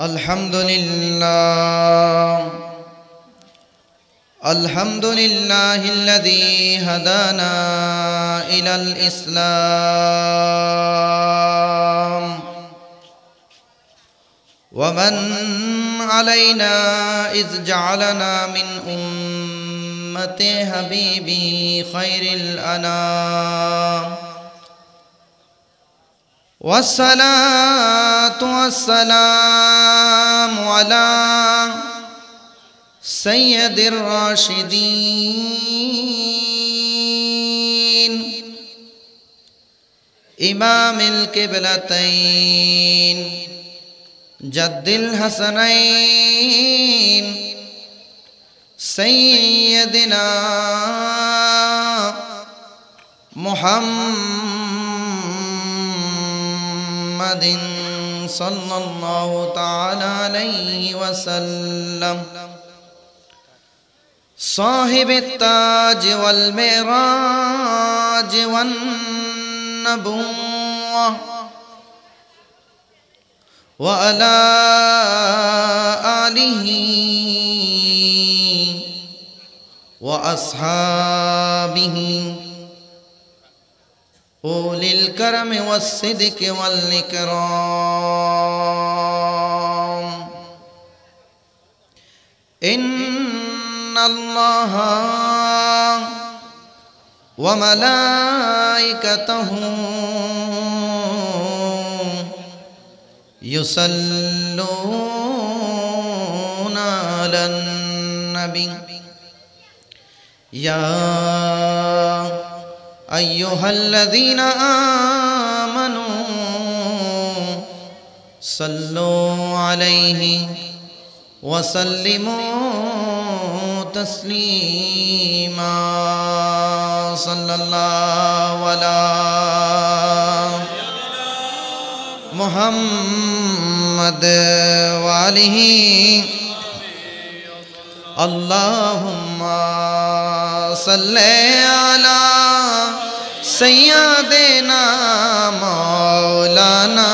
الحمد لله الحمد لله الذي هدانا إلى الإسلام ومن علينا إذ جعلنا من أمة حبيبي خير الأنام والصلاة والسلام على سيد الراشدين إمام الكبلتين جد الحسنين سيدنا محمد محمد صلى الله تعالى عليه وسلم صاحب التاج والمعراج والنبوة وعلى آله وأصحابه أولي الكرم والصدق والإكرام إن الله وملائكته يصلون على النبي يا أيها الذين آمنوا صلوا عليه وسلموا تسليما صلى الله على محمد وآله اللہم صلی علی سیادنا مولانا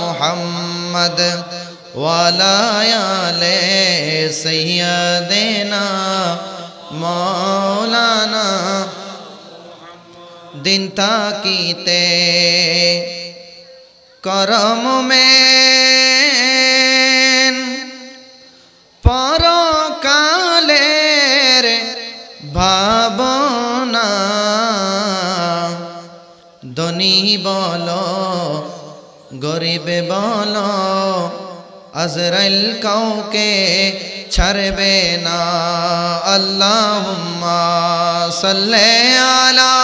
محمد والا لے سیادنا مولانا دن کی تے کرم میں بولو گریب بولو اذرل کاؤں کے چربے نا اللہ عمار سلے آلہ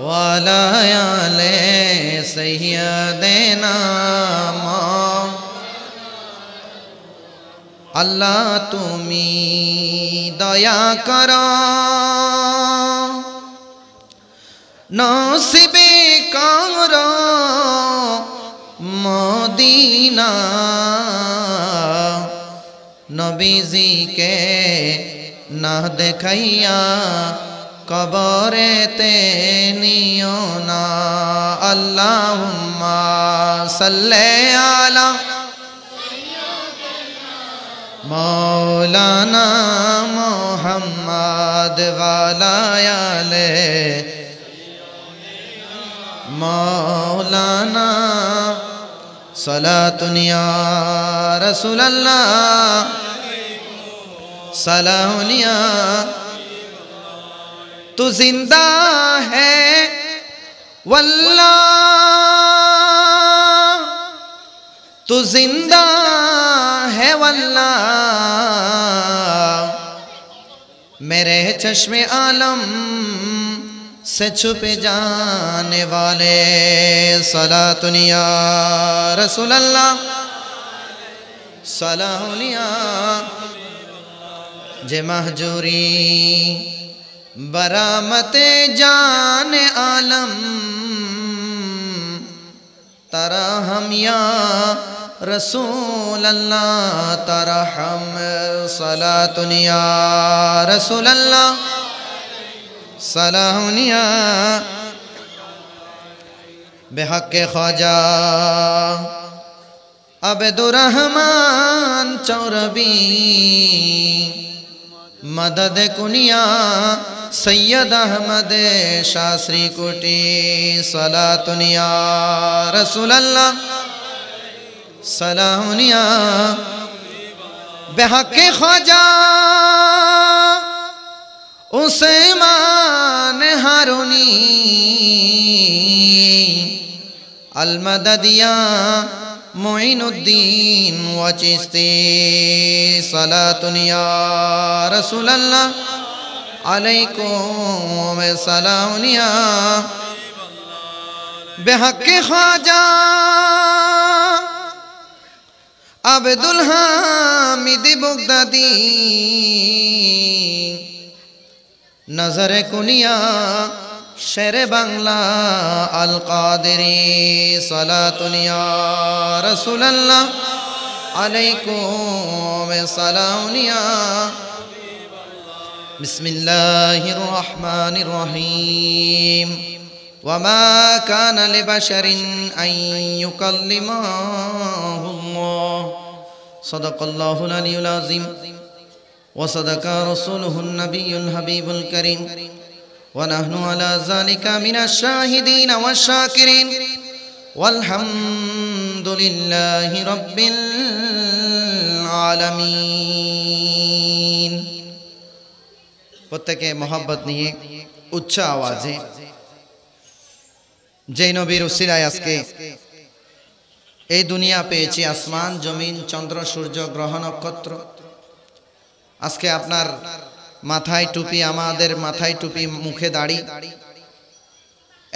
واللے سہیا ماں আল্লাহ তুমি দয়া কর নসিবে কর মদিনা নবীজিকে না দেখাইয়া কবরেতে নিও না আল্লাহ সাল্লে আলা مولانا محمد والا والا لے مولانا صلاة یا رسول اللہ صلاح تو زندہ ہے واللہ تو زندہ واللہ میرے چشم عالم سے چھپ جانے والے صلاة یا رسول اللہ صلاة یا جے محجوری برامت جان عالم تر یا رسول اللہ ترحم صلاة یا رسول اللہ صلاح یا بحق خواجہ عبد الرحمن چوربی مدد کنیا سید احمد شاستری کٹی یا رسول اللہ سلام بہق خواجہ اس مان حرونی المددیا معین الدین و چستی یا رسول اللہ علیکم سلام میں سلامیہ بےحق خواجہ اب دلام بگ نظر کنیا شیر بنگلہ القادری سلطن رسول اللہ علیکم میں بسم اللہ الرحمن الرحیم وما كان لبشر أن يكلمه الله صدق الله العلي العظيم وصدق رسوله النبي الحبيب الكريم ونحن على ذلك من الشاهدين والشاكرين والحمد لله رب العالمين প্রত্যেকে মহব্বত নিয়ে উচ্চ আওয়াজে যেই নবীর উসিলায় আজকে এই দুনিয়া পেয়েছি আসমান জমিন চন্দ্র সূর্য গ্রহ নক্ষত্র আজকে আপনার মাথায় টুপি আমাদের মাথায় টুপি মুখে দাড়ি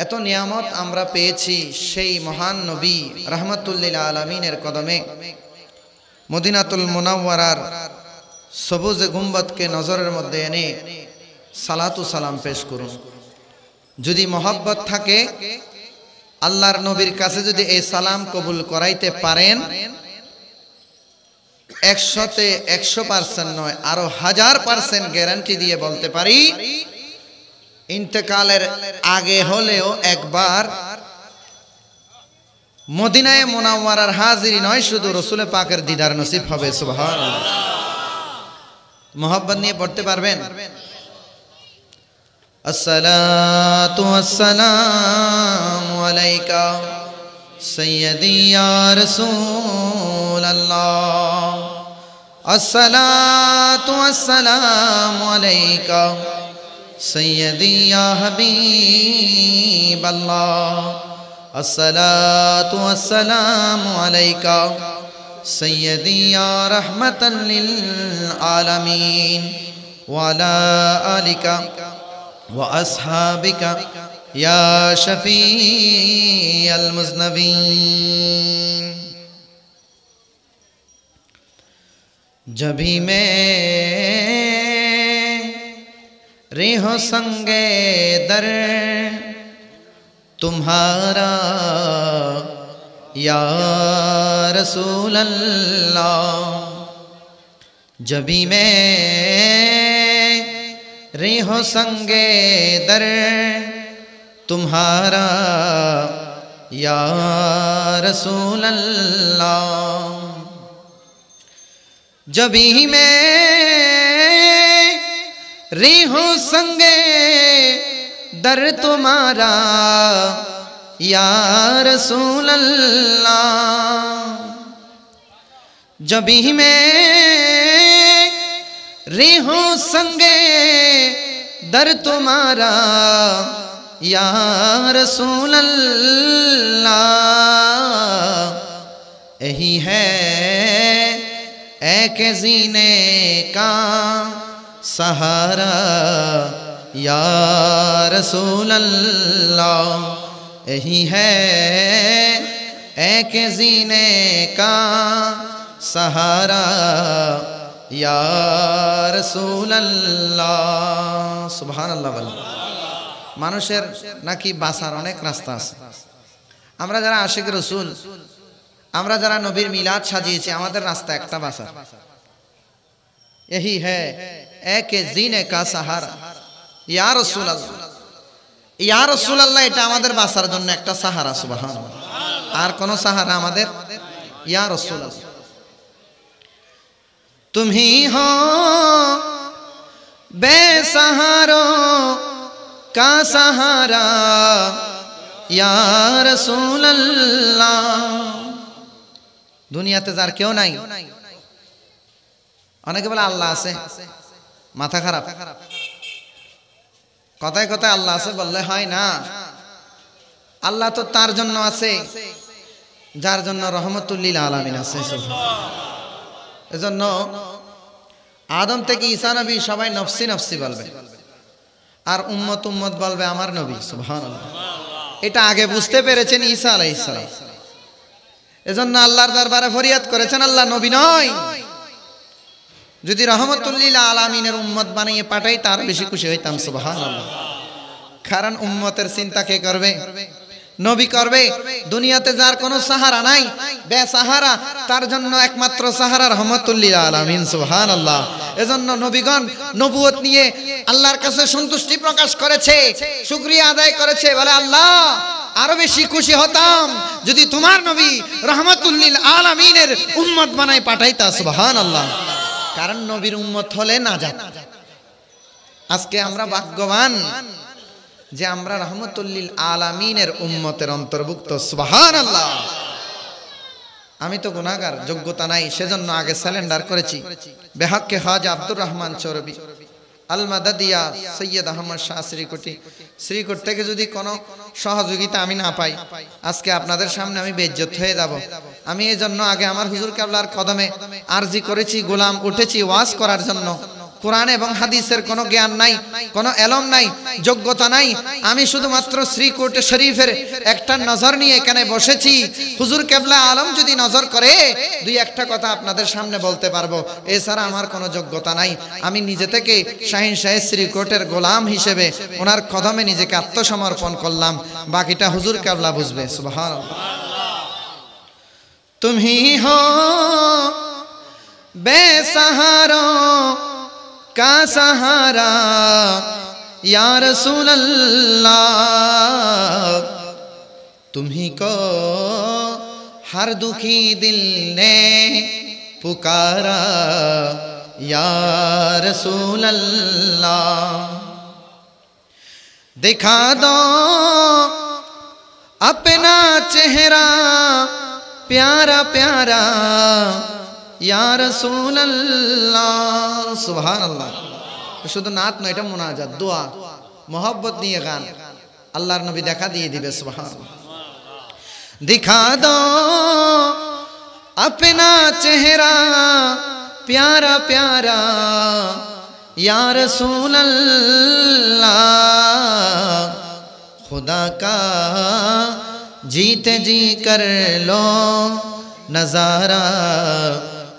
এত নিয়ামত আমরা পেয়েছি সেই মহান নবী রহমতুল্লিল আলমিনের কদমে মদিনাতুল মোনাওয়ার সবুজ গুম্বতকে নজরের মধ্যে এনে সালাতু সালাম পেশ করুন যদি মহব্বত থাকে আল্লাহর নবীর কাছে যদি এই সালাম কবুল করাইতে পারেন একশোতে একশো পার্সেন্ট নয় আরো হাজার পার্সেন্ট গ্যারান্টি দিয়ে বলতে পারি ইন্তেকালের আগে হলেও একবার মদিনায় মোনাওয়ার হাজিরি নয় শুধু রসুলে পাকের দিদার নসিব হবে সুভাষ মোহাব্বত নিয়ে পড়তে পারবেন الصلاة والسلام عليك سيدي يا رسول الله الصلاة والسلام عليك سيدي يا حبيب الله الصلاة والسلام عليك سيدي يا رحمة للعالمين وعلى آلك وَأَصْحَابِكَ يَا شَفِيعَ الْمُزْنَبِينَ جب ہی میں رہو سنگے در تمہارا یا رسول اللہ جب میں ریحو سنگے در تمہارا یا رسول اللہ جب ہی میں ریحو سنگے سنگ در تمہارا یا رسول اللہ جب ہی میں ریحو سنگے در تمہارا یا رسول اللہ یہی ہے ایک زینے کا سہارا یا رسول اللہ یہی ہے ایک زینے کا سہارا ইয়ার সুহান আল্লাহ মানুষের নাকি বাসার অনেক রাস্তা আছে আমরা যারা আশেক রসুল আমরা যারা নবীর মিলাদ সাজিয়েছি আমাদের রাস্তা একটা বাসার यही হ্যাঁ এক জিনে কা সাহারা ইয়া রসুল আল্লাহ ইয়া রসুল আল্লাহ এটা আমাদের বাসার জন্য একটা সাহারা সুবাহ আর কোন সাহারা আমাদের ইয়ার রসুল আল্লাহ তুমি ही हो बेसहारों का सहारा या रसूल দুনিয়াতে যার কেউ নাই অনেকে বলে আল্লাহ আছে মাথা খারাপ কথায় কথায় আল্লাহ আছে বললে হয় না আল্লাহ তো তার জন্য আছে যার জন্য রহমতুল্লিল আলমিন আছে এজন্য আদম থেকে ঈসা নবী সবাই নফসি নফসি বলবে আর উম্মত উম্মত বলবে আমার নবী সুহান এটা আগে বুঝতে পেরেছেন ঈসা আলাই ইসলাম এজন্য আল্লাহর দরবারে ফরিয়াদ করেছেন আল্লাহ নবী নয় যদি রহমতুল্লিল্লা আলামিনের উম্মত বানিয়ে পাঠাই তার বেশি খুশি হইতাম সুবাহ কারণ উম্মতের চিন্তা কে করবে নবী করবে দুনিয়াতে যার কোন সাহারা নাই বেসাহারা তার জন্য একমাত্র সাহারা রহমতুল্লিল আলমিন সুহান আল্লাহ এজন্য নবীগণ নবুয় নিয়ে আল্লাহর কাছে সন্তুষ্টি প্রকাশ করেছে শুক্রিয়া আদায় করেছে বলে আল্লাহ আরো বেশি খুশি হতাম যদি তোমার নবী রহমতুল্লিল আলমিনের উম্মত বানায় পাঠাইতা সুহান আল্লাহ কারণ নবীর উম্মত হলে না যা আজকে আমরা ভাগ্যবান যে আমরা রহমতুল্লিল আলামিনের উম্মতের অন্তর্ভুক্ত সুবাহান আল্লাহ আমি তো গুণাগার যোগ্যতা নাই সেজন্য আগে স্যালেন্ডার করেছি বেহাককে হাজ আব্দুর রহমান চৌরবি আলমা দাদিয়া সৈয়দ আহমদ শাহ শ্রীকুটি শ্রীকুট থেকে যদি কোনো সহযোগিতা আমি না পাই আজকে আপনাদের সামনে আমি বেজ্জত হয়ে যাব আমি এই জন্য আগে আমার হুজুর কাবলার কদমে আরজি করেছি গোলাম উঠেছি ওয়াজ করার জন্য কোরআন এবং হাদিসের কোনো জ্ঞান নাই কোনো এলম নাই যোগ্যতা নাই আমি শুধুমাত্র কোর্টে শরীফের একটা নজর নিয়ে এখানে বসেছি হুজুর কেবলা আলম যদি নজর করে দুই একটা কথা আপনাদের সামনে বলতে পারবো এছাড়া আমার কোনো যোগ্যতা নাই আমি নিজে থেকে শাহিন শাহেদ কোর্টের গোলাম হিসেবে ওনার কদমে নিজেকে আত্মসমর্পণ করলাম বাকিটা হুজুর কেবলা বুঝবে সুভার তুমি হো বেসাহারো کا سہارا یا رسول اللہ تمہیں کو ہر دکھی دل نے پکارا یا رسول اللہ دکھا دو اپنا چہرہ پیارا پیارا یا رسول اللہ سبحان اللہ شد نات نویٹا مناجات دعا محبت نیے غان اللہ رنبی دیکھا دیئے دیبے سبحان اللہ دکھا دو اپنا چہرہ پیارا پیارا یا رسول اللہ خدا کا جیتے جی کر لو نظارہ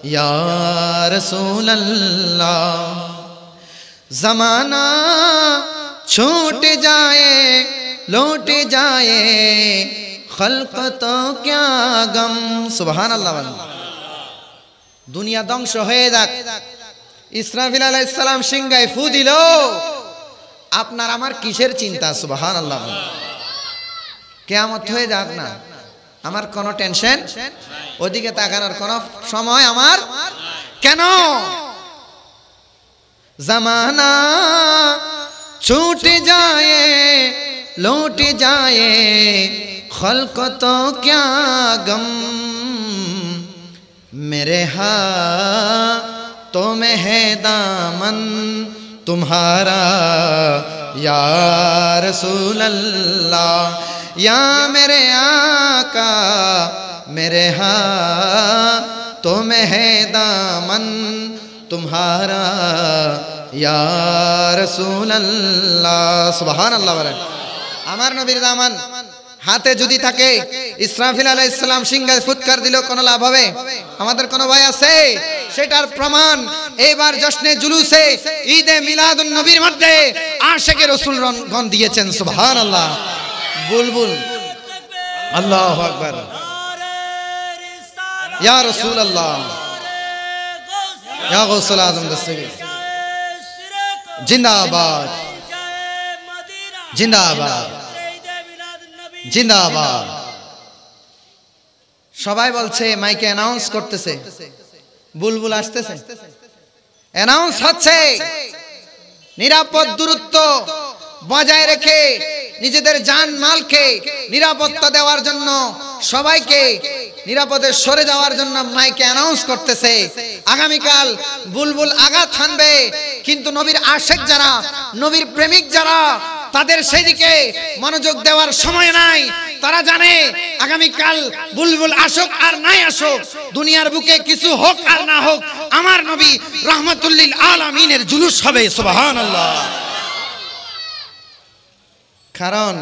یا رسول اللہ زمانہ چھوٹ جائے لوٹ جائے خلق تو کیا غم سبحان اللہ واللہ দুনিয়া ধ্বংস হয়ে যাক ইসরাফিল আলাইসালাম সিংহায় ফু দিল আপনার আমার কিসের চিন্তা সুবাহ আল্লাহ হয়ে যাক না আমার কোনো টেনশন ওদিকে তাকানোর কোনো সময় আমার কেন জামানা ছুটে যায় লুট যায় খলক তো ক্যা গম মেরে হা তো है দামন तुम्हारा ইয়ার रसूल या मेरे आका मेरे हा तुम है दामन तुम्हारा या रसूल अल्लाह सुबहान अल्लाह আমার নবীর দামান হাতে যদি থাকে ইসরাফিল আলাহ ইসলাম সিংহায় ফুৎকার দিলেও কোনো লাভ হবে আমাদের কোনো ভাই আছে সেটার প্রমাণ এবার জশ্নে জুলুসে ঈদে মিলাদুন নবীর মধ্যে আশেকে রসুল গণ দিয়েছেন সুবহান আল্লাহ বুলবুল আল্লাহ আকবর ইয়া রসুল আল্লাহ ইয়া জিন্দাবাদ জিন্দাবাদ জিন্দাবাদ সবাই বলছে মাইকে অ্যানাউন্স করতেছে বুলবুল আসতেছে অ্যানাউন্স হচ্ছে নিরাপদ দূরত্ব বজায় রেখে নিজেদের যান মালকে নিরাপত্তা দেওয়ার জন্য সবাইকে নিরাপদে সরে যাওয়ার জন্য মাইকে অ্যানাউন্স করতেছে আগামীকাল বুলবুল আঘাত হানবে কিন্তু নবীর আশেক যারা নবীর প্রেমিক যারা তাদের সেদিকে মনোযোগ দেওয়ার সময় নাই তারা জানে আগামীকাল বুলবুল আসুক আর নাই আসুক দুনিয়ার বুকে কিছু হোক আর না হোক আমার নবী রহমতুল্লিল আলমিনের জুলুস হবে সুবাহ আল্লাহ কারণ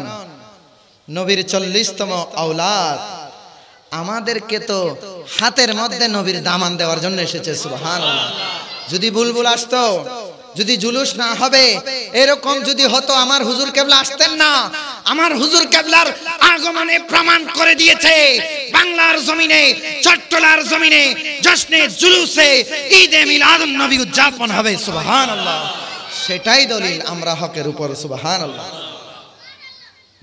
নবীর চল্লিশতম আওলাদ আমাদেরকে তো হাতের মধ্যে নবীর দামান দেওয়ার জন্য এসেছে সুহান যদি বুলবুল আসতো যদি জুলুস না হবে এরকম যদি হতো আমার হুজুর কেবলা আসতেন না আমার হুজুর কেবলার আগমনে প্রমাণ করে দিয়েছে বাংলার জমিনে চট্টলার জমিনে জশ্নে জুলুসে ঈদে মিলাদ নবী উদযাপন হবে সুবহানাল্লাহ সেটাই দলিল আমরা হকের উপর সুবহানাল্লাহ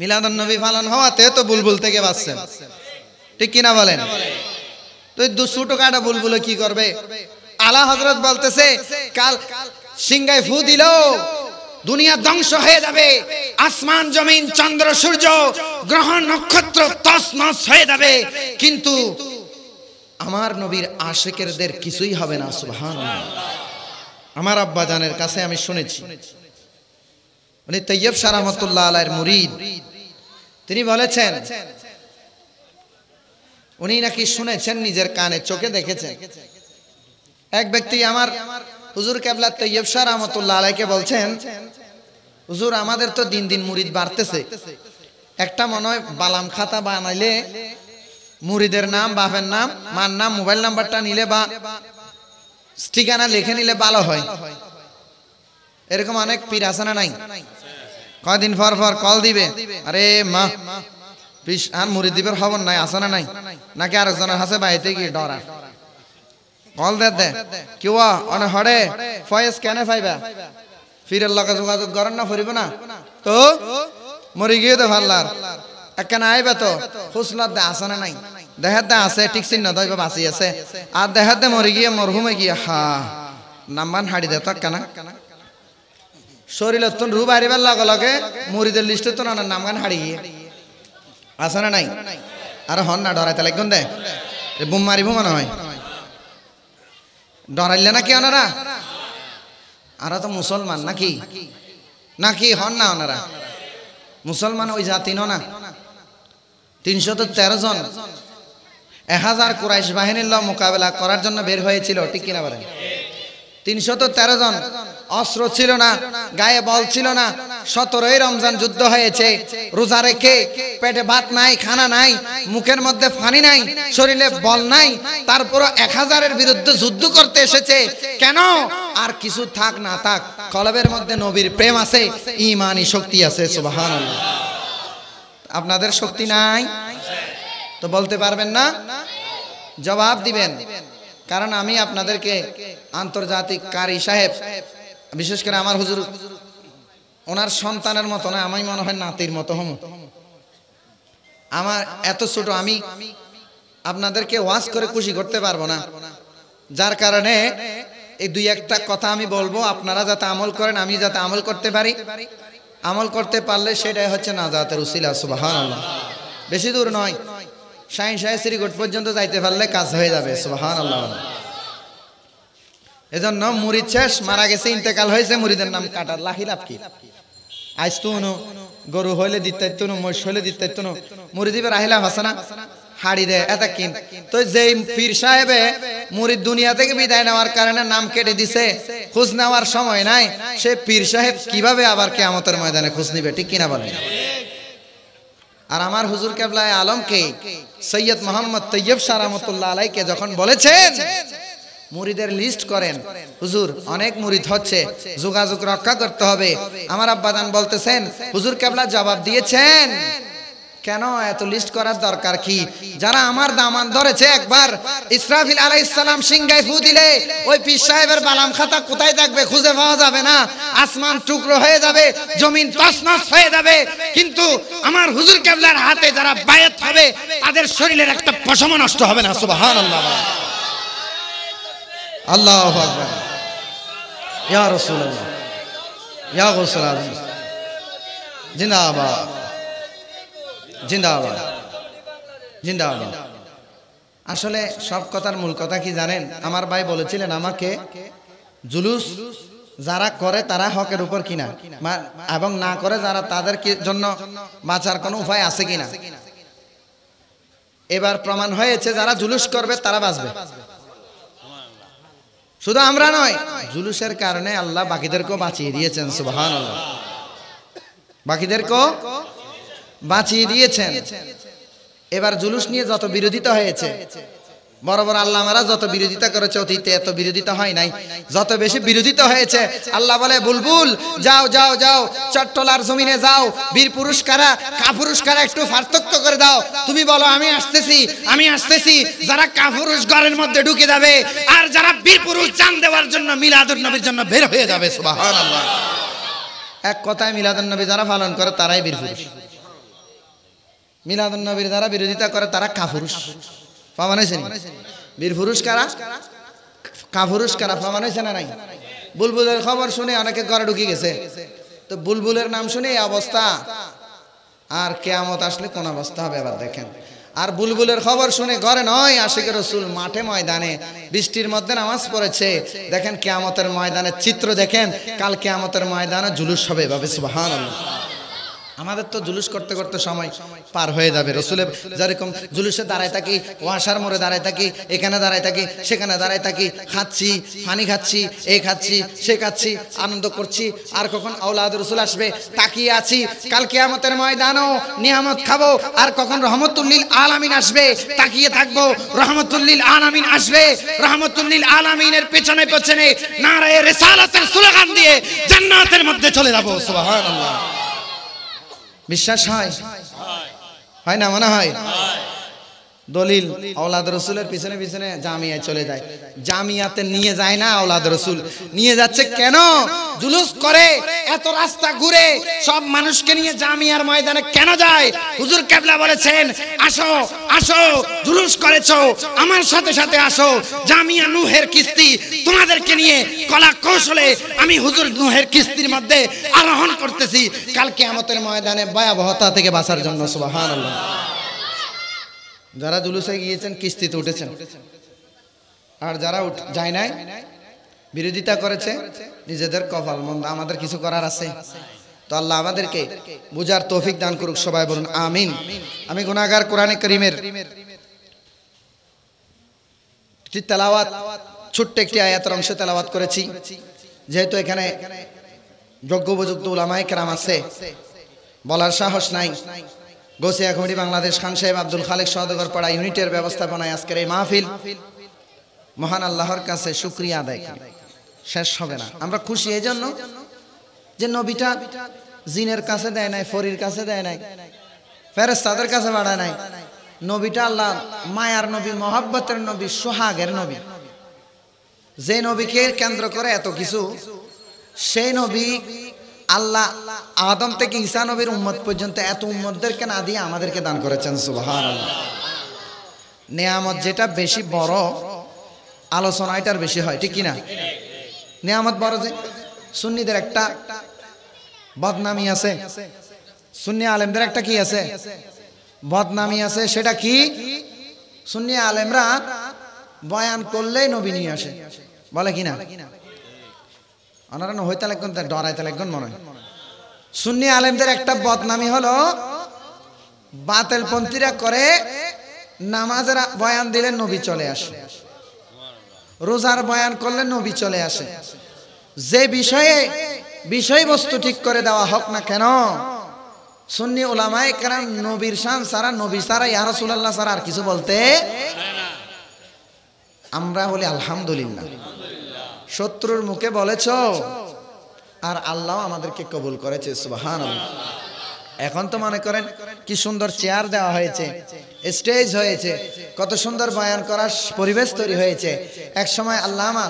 নবী পালন হওয়াতে তো বুলবুল থেকে বাঁচছেন ঠিক কিনা বলেন তো দুশো টাকাটা বুলবুলে কি করবে আলা হজরত বলতেছে কাল সিংহায় ফু দিল দুনিয়া ধ্বংস হয়ে যাবে আসমান জমিন চন্দ্র সূর্য গ্রহ নক্ষত্র তস নস হয়ে যাবে কিন্তু আমার নবীর আশেকেরদের কিছুই হবে না সুবহানাল্লাহ আমার আব্বা জানের কাছে আমি শুনেছি উনি তৈয়ব শাহ রহমতুল্লাহ আলাইয়ের মুরিদ তিনি বলেছেন উনি নাকি শুনেছেন নিজের কানে চোখে দেখেছেন এক ব্যক্তি আমার হুজুর কেবলা তৈয়ব শাহ রহমতুল্লাহ আলাইকে বলছেন হুজুর আমাদের তো দিন দিন মুরিদ বাড়তেছে একটা মনে হয় বালাম খাতা বানাইলে মুরিদের নাম বাপের নাম মার নাম মোবাইল নাম্বারটা নিলে বা ঠিকানা লিখে নিলে ভালো হয় এরকম অনেক পীর আসানা না নাই কয়দিন পর পর কল দিবে আরে মা আর মুড়ি মুরিদিবের খবর নাই আছে না নাই নাকি আরেকজনের হাসে বাইতে গিয়ে ডরা কল দে দে কেউ অনে হড়ে ফয়েস কেন ফাইবা ফিরের লগে যোগাযোগ করেন না ফরিব না তো মরি গিয়ে তো ভাল্লার একখান আইবে তো হুসলার দে আছে না নাই দেহাত দে আছে ঠিক চিহ্ন দই বা বাঁচি আছে আর দেহাত দে মরি গিয়ে মরহুমে গিয়ে হা নাম্বান হাড়ি দে তো কেনা শরীর তো রু বাড়িবার লগে লগে মুড়িদের লিস্টে তো নানার নাম গান হারিয়ে আছে না নাই আরে হন না ডরাইতে লাগুন দে বুম মারিব মনে হয় ডরাইলে না কি ওনারা আর তো মুসলমান নাকি নাকি হন না ওনারা মুসলমান ওই জাতি না তিনশো তেরো জন এক হাজার কুরাইশ বাহিনীর মোকাবেলা করার জন্য বের হয়েছিল ঠিক কিনা বলেন তিনশো তেরো জন অস্ত্র ছিল না গায়ে বল ছিল না সতেরোই রমজান যুদ্ধ হয়েছে রোজা রেখে পেটে ভাত নাই খানা নাই মুখের মধ্যে ফানি নাই শরীরে বল নাই তারপর এক হাজারের বিরুদ্ধে যুদ্ধ করতে এসেছে কেন আর কিছু থাক না থাক কলবের মধ্যে নবীর প্রেম আছে ইমানই শক্তি আছে সুবাহান আপনাদের শক্তি নাই তো বলতে পারবেন না জবাব দিবেন কারণ আমি আপনাদেরকে আন্তর্জাতিক কারি সাহেব বিশেষ করে আমার হুজুর ওনার সন্তানের মতো না আমি মনে হয় নাতির মতো হম আমার এত ছোট আমি আপনাদেরকে ওয়াজ করে খুশি করতে পারবো না যার কারণে এই দুই একটা কথা আমি বলবো আপনারা যাতে আমল করেন আমি যাতে আমল করতে পারি আমল করতে পারলে সেটাই হচ্ছে না যাতে রুসিলা সুবাহ বেশি দূর নয় সাইন সাহেব শ্রীকোট পর্যন্ত যাইতে পারলে কাজ হয়ে যাবে সুবাহান আল্লাহ এজন্য মুরিদ শেষ মারা গেছে ইন্তেকাল হয়েছে মুড়িদের নাম কাটার লাহি লাভ কি তো অনু গরু হইলে দিতে তুনু মহিষ হইলে দিতে তুনু মুরিদিবের আহিলা না হাড়ি দেয় এটা কিন তো যেই পীর সাহেবে মুরিদ দুনিয়া থেকে বিদায় নেওয়ার কারণে নাম কেটে দিছে খোঁজ নেওয়ার সময় নাই সে পীর সাহেব কিভাবে আবার কেয়ামতের ময়দানে খোঁজ নিবে ঠিক কিনা বলে আর আমার হুজুর কেবলায় আলমকে সৈয়দ মোহাম্মদ তৈয়ব সারামতুল্লাহ আলাইকে যখন বলেছেন মুড়িদের লিস্ট করেন হুজুর অনেক মুড়িদ হচ্ছে যোগাযোগ রক্ষা করতে হবে আমার আব্বাদান বলতেছেন হুজুর কেবলা জবাব দিয়েছেন কেন এত লিস্ট করার দরকার কি যারা আমার দামান ধরেছে একবার ইসরাফিল আলাই ইসলাম সিংহায় ফু দিলে ওই পীর সাহেবের বালাম খাতা কোথায় থাকবে খুঁজে পাওয়া যাবে না আসমান টুকরো হয়ে যাবে জমিন তসনস হয়ে যাবে কিন্তু আমার হুজুর কেবলার হাতে যারা বায়াত হবে তাদের শরীরের একটা পশম নষ্ট হবে না সুবহানাল্লাহ আল্লাহ ইয়া রসুল ইয়া জিন্দাবাদ জিন্দাবাদ জিন্দাবাদ আসলে সব কথার মূল কথা কি জানেন আমার ভাই বলেছিলেন আমাকে জুলুস যারা করে তারা হকের উপর কিনা এবং না করে যারা তাদের জন্য বাঁচার কোনো উপায় আছে কিনা এবার প্রমাণ হয়েছে যারা জুলুস করবে তারা বাঁচবে শুধু আমরা নয় জুলুসের কারণে আল্লাহ বাকিদেরকেও বাঁচিয়ে দিয়েছেন সুবাহান আল্লাহ বাকিদেরকেও বাঁচিয়ে দিয়েছেন এবার জুলুস নিয়ে যত বিরোধিতা হয়েছে বড় বড় আল্লাহ মারা যত বিরোধিতা করেছে অতীতে এত বিরোধিতা হয় নাই যত বেশি বিরোধিতা হয়েছে আল্লাহ বলে বুলবুল যাও যাও যাও চট্টলার জমিনে যাও বীর পুরুষ কারা কাপুরুষ কারা একটু পার্থক্য করে দাও তুমি বলো আমি আসতেছি আমি আসতেছি যারা কাপুরুষ ঘরের মধ্যে ঢুকে যাবে আর যারা বীর পুরুষ চান দেওয়ার জন্য মিলাদুর নবীর জন্য বের হয়ে যাবে এক কথায় মিলাদুর নবী যারা পালন করে তারাই বীর পুরুষ মিলাদুর নবীর যারা বিরোধিতা করে তারা কাপুরুষ বুলবুলের খবর শুনে অনেকে ঘরে ঢুকে গেছে তো বুলবুলের নাম শুনে অবস্থা আর কেয়ামত আসলে কোন অবস্থা হবে আবার দেখেন আর বুলবুলের খবর শুনে ঘরে নয় আশিক রসুল মাঠে ময়দানে বৃষ্টির মধ্যে নামাজ পড়েছে দেখেন কেয়ামতের ময়দানের চিত্র দেখেন কাল কেয়ামতের ময়দানে জুলুস হবে এভাবে সুবাহ আমাদের তো জুলুস করতে করতে সময় পার হয়ে যাবে রসুলের যেরকম জুলুসে দাঁড়ায় থাকি ওয়াশার মোড়ে দাঁড়ায় থাকি এখানে দাঁড়ায় থাকি সেখানে দাঁড়ায় থাকি খাচ্ছি পানি খাচ্ছি এ খাচ্ছি সে খাচ্ছি আনন্দ করছি আর কখন আউলাদ রসুল আসবে তাকিয়ে আছি কালকে আমাদের ময়দানও নিয়ামত খাবো আর কখন রহমতুল্লিল আলামিন আসবে তাকিয়ে থাকবো রহমতুল্লিল আলামিন আসবে রহমতুল্লিল আলামিনের পেছনে পেছনে নারায় রেসালাতের সুলগান দিয়ে জান্নাতের মধ্যে চলে যাবো সুবাহ আল্লাহ বিশ্বাস হয় হয় না মনে হয় দলিল আওলাদ রসুলের পিছনে পিছনে জামিয়ায় চলে যায় জামিয়াতে নিয়ে যায় না আওলাদ রসুল নিয়ে যাচ্ছে কেন জুলুস করে এত রাস্তা ঘুরে সব মানুষকে নিয়ে জামিয়ার ময়দানে কেন যায় হুজুর কেবলা বলেছেন আসো আসো জুলুস করেছ আমার সাথে সাথে আসো জামিয়া নুহের কিস্তি তোমাদেরকে নিয়ে কলা কৌশলে আমি হুজুর নুহের কিস্তির মধ্যে আরোহণ করতেছি কালকে আমাদের ময়দানে ভয়াবহতা থেকে বাঁচার জন্য সুবাহ যারা জুলুসে গিয়েছেন কিস্তিতে উঠেছেন আর যারা যায় নাই বিরোধিতা করেছে নিজেদের কপাল মন্দ আমাদের কিছু করার আছে তো আল্লাহ আমাদেরকে বুঝার তৌফিক দান করুক সবাই বলুন আমিন আমি গুণাগার কোরআনে করিমের তেলাওয়াত ছোট্ট একটি আয়াতের অংশ তেলাওয়াত করেছি যেহেতু এখানে যোগ্য উপযুক্ত উলামায় কেরাম আছে বলার সাহস নাই গোসিয়া কমিটি বাংলাদেশ খান সাহেব আব্দুল খালেক সদগর পাড়া ইউনিটের ব্যবস্থাপনায় আজকের এই মাহফিল মহান আল্লাহর কাছে শুক্রিয়া আদায় করি শেষ হবে না আমরা খুশি এই জন্য যে নবীটা জিনের কাছে দেয় নাই ফরির কাছে দেয় নাই ফেরেস তাদের কাছে বাড়ায় নাই নবীটা আল্লাহ মায়ার নবী মোহাব্বতের নবী সোহাগের নবী যে নবীকে কেন্দ্র করে এত কিছু সেই নবী আল্লাহ আদম থেকে ঈসা নবীর উম্মত পর্যন্ত এত উম্মতদেরকে না দিয়ে আমাদেরকে দান করেছেন সুবাহান আল্লাহ নেয়ামত যেটা বেশি বড় আলোচনা এটার বেশি হয় ঠিক কিনা নেয়ামত বড় যে সুন্নিদের একটা বদনামি আছে সুন্নি আলেমদের একটা কি আছে বদনামি আছে সেটা কি সুন্নি আলেমরা বয়ান করলেই নবী নিয়ে আসে বলে কিনা ওনারা হইতে লাগবেন ডরাইতে লাগবেন মনে হয় সুন্নি আলেমদের একটা বদনামি হলো বাতেল পন্থীরা করে নামাজের বয়ান দিলে নবী চলে আসে রোজার বয়ান করলে নবী চলে আসে যে বিষয়ে বিষয়বস্তু ঠিক করে দেওয়া হোক না কেন সুন্নি ওলামায় কেন নবীর শান সারা নবী সারা ইয়া রাসূলুল্লাহ সারা আর কিছু বলতে আমরা হলে আলহামদুলিল্লাহ শত্রুর মুখে বলেছ আর আল্লাহ আমাদেরকে কবুল করেছে সুবাহান এখন তো মনে করেন কি সুন্দর চেয়ার দেওয়া হয়েছে স্টেজ হয়েছে কত সুন্দর বয়ান করার পরিবেশ তৈরি হয়েছে এক সময় আল্লামা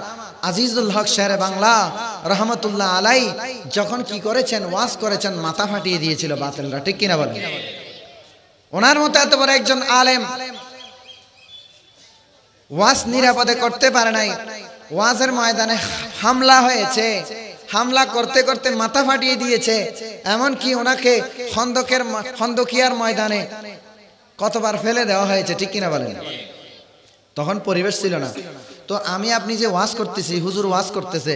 আজিজুল হক শেহরে বাংলা রহমতুল্লাহ আলাই যখন কি করেছেন ওয়াজ করেছেন মাথা ফাটিয়ে দিয়েছিল বাতিলরা ঠিক কিনা বলেন ওনার মতো এত বড় একজন আলেম ওয়াজ নিরাপদে করতে পারে নাই ওয়াজের ময়দানে হামলা হয়েছে হামলা করতে করতে মাথা ফাটিয়ে দিয়েছে এমন কি ওনাকে খন্দকের খন্দকিয়ার ময়দানে কতবার ফেলে দেওয়া হয়েছে ঠিক কিনা বলেন তখন পরিবেশ ছিল না তো আমি আপনি যে ওয়াজ করতেছি হুজুর ওয়াজ করতেছে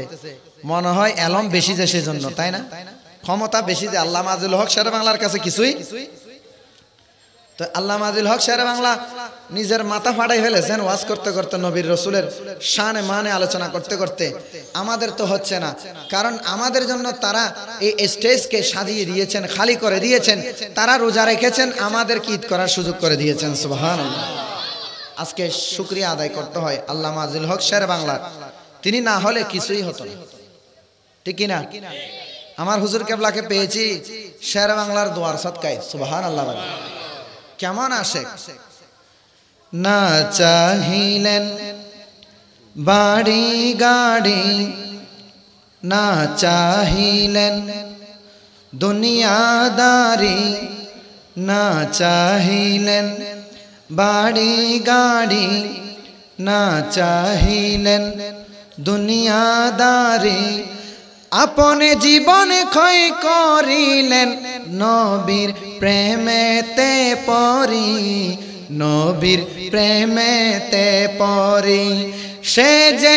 মনে হয় অ্যালম বেশি যে সেজন্য তাই না ক্ষমতা বেশি যে আল্লাহ মাজুল হক সারা বাংলার কাছে কিছুই তো আল্লাহ মাজিল হক শেরে বাংলা নিজের মাথা ফাটাই ফেলেছেন ওয়াজ করতে করতে নবীর রসুলের সানে মানে আলোচনা করতে করতে আমাদের তো হচ্ছে না কারণ আমাদের জন্য তারা এই স্টেজকে সাজিয়ে দিয়েছেন খালি করে দিয়েছেন তারা রোজা রেখেছেন আমাদের ঈদ করার সুযোগ করে দিয়েছেন সুবাহান আজকে শুক্রিয়া আদায় করতে হয় আল্লাহ মাজিল হক শের বাংলার তিনি না হলে কিছুই হতো না ঠিক না আমার হুজুর কেবলাকে পেয়েছি শের বাংলার দোয়ার সৎকায় সুবাহান আল্লাহ বাংলা منا سیکس نا چاہیے گاڑی ناچای نیاداری ناچای نڑی گاڑی ناچای ناری আপনে জীবন ক্ষয় করিলেন নবীর প্রেমেতে পরি নবীর প্রেমেতে পরি সে যে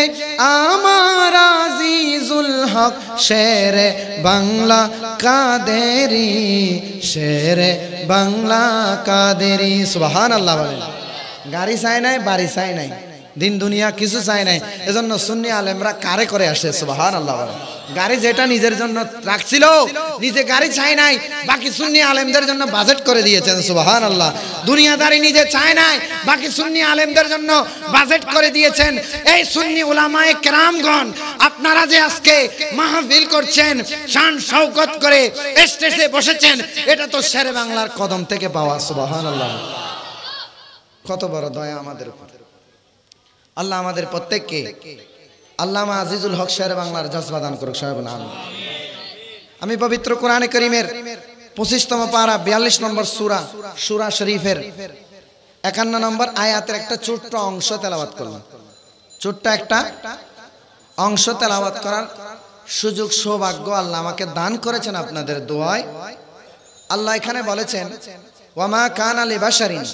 আমার আজিজুল হক শেরে বাংলা কাদেরি শেরে বাংলা কাদেরি সুবহানাল্লাহ বলেন গাড়ি চাই নাই বাড়ি সাই নাই দিন দুনিয়া কিছু চায় নাই এজন্য সুন্নি আলেমরা কারে করে আসে সুবাহান আল্লাহ গাড়ি যেটা নিজের জন্য রাখছিল নিজে গাড়ি চায় নাই বাকি সুন্নি আলেমদের জন্য বাজেট করে দিয়েছেন সুবাহান আল্লাহ দুনিয়াদারি নিজে চায় নাই বাকি সুন্নি আলেমদের জন্য বাজেট করে দিয়েছেন এই সুন্নি উলামায়ে কেরামগণ আপনারা যে আজকে মাহফিল করছেন শান শওকত করে স্টেজে বসেছেন এটা তো শেরে বাংলার কদম থেকে পাওয়া সুবাহান আল্লাহ কত বড় দয়া আমাদের উপর আল্লাহ আমাদের প্রত্যেককে আল্লামা আজিজুল হক সাহের বাংলার জজবাদান করুক সাহেব নাম আমি পবিত্র কোরআনে করিমের পঁচিশতম পাড়া বিয়াল্লিশ নম্বর সুরা সুরা শরীফের একান্ন নম্বর আয়াতের একটা ছোট্ট অংশ তেলাবাত করলাম ছোট্ট একটা অংশ তেলাবাত করার সুযোগ সৌভাগ্য আল্লাহ আমাকে দান করেছেন আপনাদের দোয়ায় আল্লাহ এখানে বলেছেন ওয়ামা কান আলী বাসারিন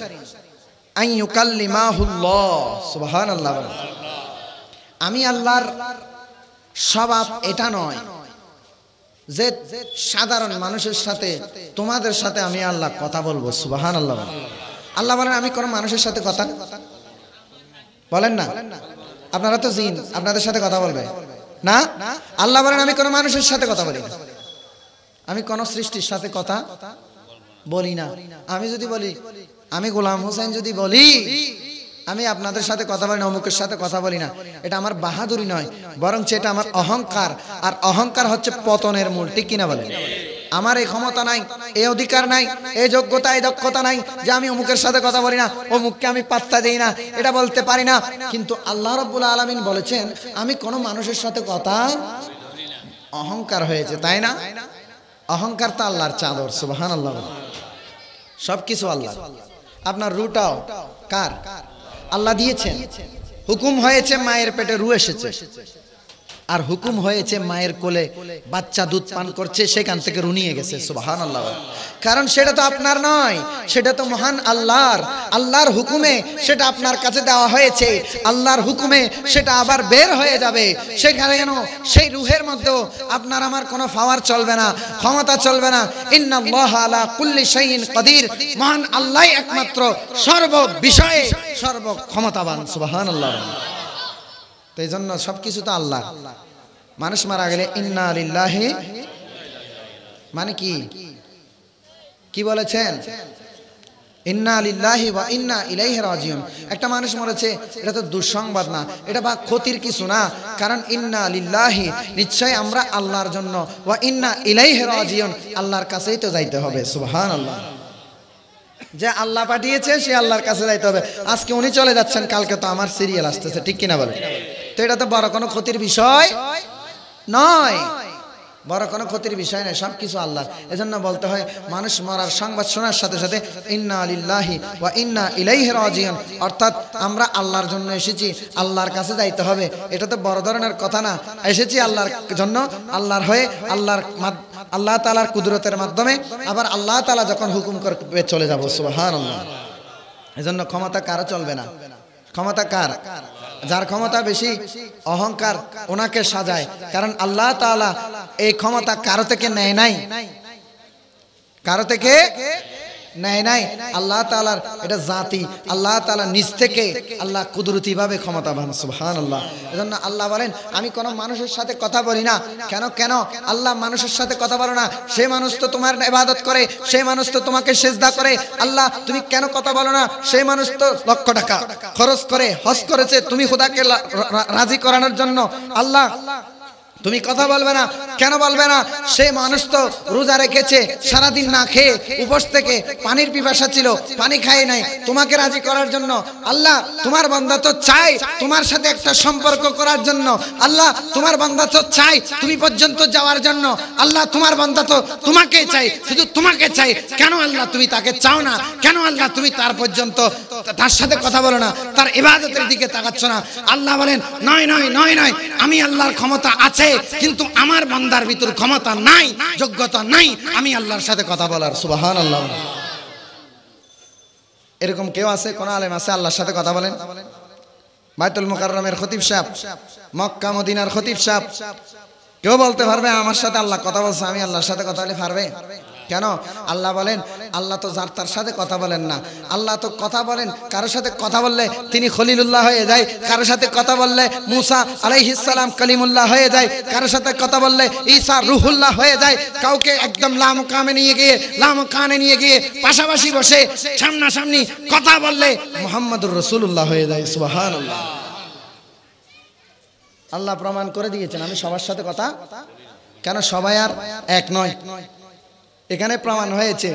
আমি আল্লাহর স্বভাব এটা নয় যে সাধারণ মানুষের সাথে তোমাদের সাথে আমি আল্লাহ কথা বলবো সুবাহান আল্লাহ আল্লাহ বলেন আমি কোনো মানুষের সাথে কথা বলেন না আপনারা তো জিন আপনাদের সাথে কথা বলবে না আল্লাহ বলেন আমি কোনো মানুষের সাথে কথা বলি আমি কোন সৃষ্টির সাথে কথা বলি না আমি যদি বলি আমি গোলাম হোসেন যদি বলি আমি আপনাদের সাথে কথা বলি না অমুকের সাথে কথা বলি না এটা আমার বাহাদুরি নয় বরং সেটা আমার অহংকার আর অহংকার হচ্ছে পতনের মূল ঠিক কিনা বলে আমার এই ক্ষমতা নাই এই অধিকার নাই এই যোগ্যতা এই দক্ষতা নাই যে আমি অমুকের সাথে কথা বলি না অমুককে আমি পাত্তা দিই না এটা বলতে পারি না কিন্তু আল্লাহ রব্বুল আলমিন বলেছেন আমি কোনো মানুষের সাথে কথা অহংকার হয়েছে তাই না অহংকার তো আল্লাহর চাদর সুবাহান আল্লাহ সব কিছু আল্লাহ আপনার রুটাও কার আল্লাহ দিয়েছেন হুকুম হয়েছে মায়ের পেটে রু এসেছে আর হুকুম হয়েছে মায়ের কোলে বাচ্চা দুধ পান করছে সেখান থেকে রুনিয়ে গেছে সুবাহান আল্লাহ কারণ সেটা তো আপনার নয় সেটা তো মহান আল্লাহর আল্লাহর হুকুমে সেটা আপনার কাছে দেওয়া হয়েছে আল্লাহর হুকুমে সেটা আবার বের হয়ে যাবে সেখানে কেন সেই রুহের মধ্যে আপনার আমার কোনো ফাওয়ার চলবে না ক্ষমতা চলবে না ইন্নাল্লাহ কুল্লি শাইইন কাদির মহান আল্লাহ একমাত্র সর্ব বিষয়ে সর্ব ক্ষমতাবান সুবাহান আল্লাহ তো এই জন্য সবকিছু তো আল্লাহ মানুষ মারা গেলে ইন্না আলিল্লাহে মানে কি কি বলেছেন ইন্না আলিল্লাহি বা ইন্না ইলাইহি একটা মানুষ মরেছে এটা তো দুঃসংবাদ না এটা বা ক্ষতির কিছু না কারণ ইন্না আলিল্লাহি নিশ্চয় আমরা আল্লাহর জন্য ওয়া ইন্না ইলাইহি রাজিউন আল্লাহর কাছেই তো যাইতে হবে সুবহানাল্লাহ যে আল্লাহ পাঠিয়েছে সে আল্লাহর কাছে যাইতে হবে আজকে উনি চলে যাচ্ছেন কালকে তো আমার সিরিয়াল আসতেছে ঠিক কিনা বলেন তো এটা তো বড় কোনো ক্ষতির বিষয় নয় বড় কোনো ক্ষতির বিষয় নয় সব কিছু আল্লাহ এজন্য বলতে হয় মানুষ মরার সংবাদ শোনার সাথে সাথে ইন্না আলিল্লাহি বা ইন্না ইলাইহি রাজিয়ন অর্থাৎ আমরা আল্লাহর জন্য এসেছি আল্লাহর কাছে যাইতে হবে এটা তো বড় ধরনের কথা না এসেছি আল্লাহর জন্য আল্লাহর হয়ে আল্লাহর আল্লাহ তালার কুদরতের মাধ্যমে আবার আল্লাহ তালা যখন হুকুম করবে চলে যাবো সুবাহ আল্লাহ এজন্য ক্ষমতা কারো চলবে না ক্ষমতা কার যার ক্ষমতা বেশি অহংকার ওনাকে সাজায় কারণ আল্লাহ তালা এই ক্ষমতা কারো থেকে নেয় নাই কারো থেকে নাই নাই আল্লাহ তালার এটা জাতি আল্লাহ তালা নিজ থেকে আল্লাহ কুদরতি কুদরতিভাবে ক্ষমতাবান সুহান আল্লাহ এজন্য আল্লাহ বলেন আমি কোনো মানুষের সাথে কথা বলি না কেন কেন আল্লাহ মানুষের সাথে কথা বলো না সে মানুষ তো তোমার ইবাদত করে সে মানুষ তো তোমাকে সেজদা করে আল্লাহ তুমি কেন কথা বলো না সে মানুষ তো লক্ষ টাকা খরচ করে হস করেছে তুমি খোদাকে রাজি করানোর জন্য আল্লাহ তুমি কথা বলবে না কেন বলবে না সে মানুষ তো রোজা রেখেছে সারাদিন না খেয়ে উপোস থেকে পানির পিপাসা ছিল পানি খায় নাই তোমাকে রাজি করার জন্য আল্লাহ তোমার বান্দা তো চাই তোমার সাথে একটা সম্পর্ক করার জন্য আল্লাহ তোমার বান্দা তো চাই তুমি পর্যন্ত যাওয়ার জন্য আল্লাহ তোমার বান্দা তো তোমাকে চাই শুধু তোমাকে চাই কেন আল্লাহ তুমি তাকে চাও না কেন আল্লাহ তুমি তার পর্যন্ত তার সাথে কথা বলো না তার ইবাদতের দিকে তাকাচ্ছ না আল্লাহ বলেন নয় নয় নয় নয় আমি আল্লাহর ক্ষমতা আছে কিন্তু আমার বন্দার ভিতর ক্ষমতা নাই যোগ্যতা নাই আমি আল্লাহর সাথে কথা বলার সুবাহান আল্লাহ এরকম কেউ আছে কোন আলেম আছে আল্লাহর সাথে কথা বলেন বাইতুল মুকাররমের খতিব সাহেব মক্কা মদিনার খতিব সাহেব কেউ বলতে পারবে আমার সাথে আল্লাহ কথা বলছে আমি আল্লাহর সাথে কথা বলে পারবে কেন আল্লাহ বলেন আল্লাহ তো যার তার সাথে কথা বলেন না আল্লাহ তো কথা বলেন কারোর সাথে কথা বললে তিনি খলিলুল্লাহ হয়ে যায় কারোর সাথে কথা বললে মুসা আলাইহিসালাম কালিমুল্লাহ হয়ে যায় কারোর সাথে কথা বললে ঈসা রুহুল্লাহ হয়ে যায় কাউকে একদম লাম কামে নিয়ে গিয়ে লাম কানে নিয়ে গিয়ে পাশাপাশি বসে সামনাসামনি কথা বললে মোহাম্মদুর রসুল্লাহ হয়ে যায় সুবাহান আল্লাহ প্রমাণ করে দিয়েছেন আমি সবার সাথে কথা কেন সবাই আর এক নয় এখানে প্রমাণ হয়েছে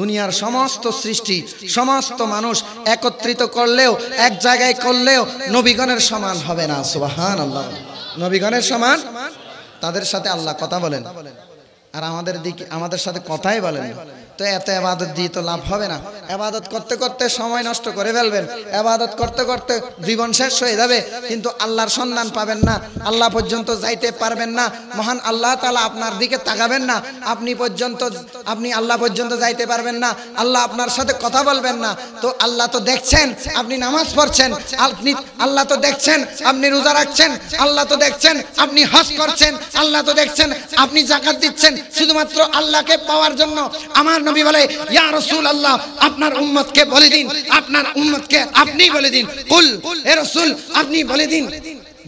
দুনিয়ার সমস্ত সৃষ্টি সমস্ত মানুষ একত্রিত করলেও এক জায়গায় করলেও নবীগণের সমান হবে না সুবাহান আল্লাহ নবীগণের সমান তাদের সাথে আল্লাহ কথা বলেন আর আমাদের দিকে আমাদের সাথে কথাই বলেন তো এত আবাদত দিয়ে তো লাভ হবে না আবাদত করতে করতে সময় নষ্ট করে ফেলবেন আবাদত করতে করতে জীবন শেষ হয়ে যাবে কিন্তু আল্লাহর সন্ধান পাবেন না আল্লাহ পর্যন্ত যাইতে পারবেন না মহান আল্লাহ তালা আপনার দিকে তাকাবেন না আপনি পর্যন্ত আপনি আল্লাহ পর্যন্ত যাইতে পারবেন না আল্লাহ আপনার সাথে কথা বলবেন না তো আল্লাহ তো দেখছেন আপনি নামাজ পড়ছেন আপনি আল্লাহ তো দেখছেন আপনি রোজা রাখছেন আল্লাহ তো দেখছেন আপনি হস করছেন আল্লাহ তো দেখছেন আপনি জাকাত দিচ্ছেন শুধুমাত্র আল্লাহকে পাওয়ার জন্য আমার নবী বলে ইয়া রসুল আল্লাহ আপনার উম্মতকে বলে দিন আপনার উম্মতকে আপনি বলে দিন কুল হে রাসূল আপনি বলে দিন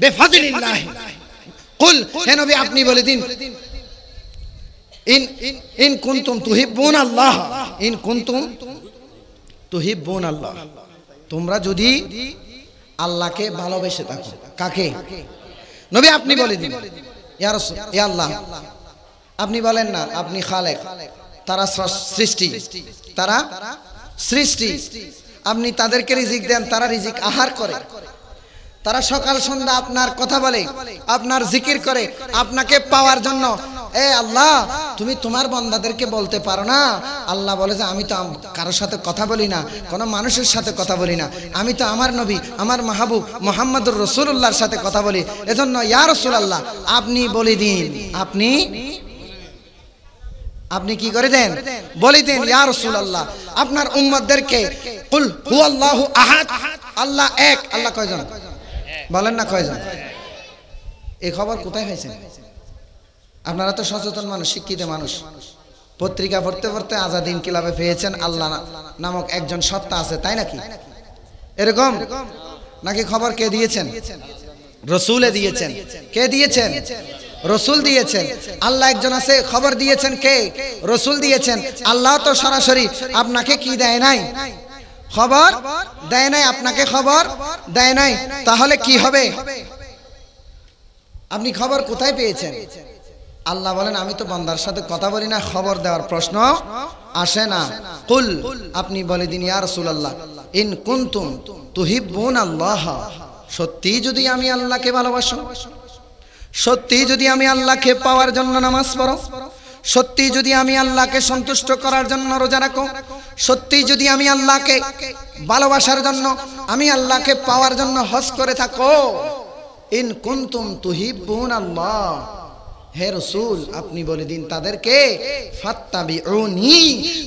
বেফাদিল্লাহ কুল হে নবী আপনি বলে দিন ইন ইন কুনতুম তুহিব্বুন আল্লাহ ইন কুনতুম তুহিব্বুন আল্লাহ তোমরা যদি আল্লাহকে ভালোবেসে থাকো কাকে নবী আপনি বলে দিন ইয়া রাসূল ইয়া আল্লাহ আপনি বলেন না আপনি খালেক তারা সৃষ্টি তারা সৃষ্টি আপনি তাদেরকে রিজিক দেন তারা রিজিক আহার করে তারা সকাল সন্ধ্যা আপনার কথা বলে আপনার জিকির করে আপনাকে পাওয়ার জন্য এ আল্লাহ তুমি তোমার বন্দাদেরকে বলতে পারো না আল্লাহ বলে যে আমি তো কারোর সাথে কথা বলি না কোনো মানুষের সাথে কথা বলি না আমি তো আমার নবী আমার মাহবুব মোহাম্মদুর রসুল্লাহর সাথে কথা বলি এজন্য ইয়া রসুল আল্লাহ আপনি বলে দিন আপনি আপনি কি করে দেন বলে দেন ইয়া রাসূলুল্লাহ আপনার উম্মতদেরকে কুল হুয়াল্লাহু আহাদ আল্লাহ এক আল্লাহ কয়জন বলেন না কয়জন এই খবর কোথায় হয়েছেন আপনারা তো সচেতন মানুষ শিক্ষিত মানুষ পত্রিকা পড়তে পড়তে আজাদ ইনকিলাবে পেয়েছেন আল্লাহ নামক একজন সত্তা আছে তাই নাকি এরকম নাকি খবর কে দিয়েছেন রসুলে দিয়েছেন কে দিয়েছেন রসুল দিয়েছেন আল্লাহ একজন আছে খবর দিয়েছেন কে রসুল দিয়েছেন আল্লাহ তো সরাসরি আপনাকে কি দেয় নাই খবর দেয় নাই আপনাকে খবর দেয় নাই তাহলে কি হবে আপনি খবর কোথায় পেয়েছেন আল্লাহ বলেন আমি তো বন্দার সাথে কথা বলি না খবর দেওয়ার প্রশ্ন আসে না কুল আপনি বলে দিন ইয়া রাসূলুল্লাহ ইন কুনতুম তুহিব্বুন আল্লাহ সত্যি যদি আমি আল্লাহকে ভালোবাসো সত্যি যদি আমি আল্লাহকে পাওয়ার জন্য নামাজ পড়ো সত্যি যদি আমি আল্লাহকে সন্তুষ্ট করার জন্য রোজা রাখো সত্যি যদি আমি আল্লাহকে ভালোবাসার জন্য আমি আল্লাহকে পাওয়ার জন্য হজ করে থাকো ইন কুন্তুম তুহিবুন আল্লাহ হে রসুল আপনি বলে দিন তাদেরকে ফাত্তাবিউনি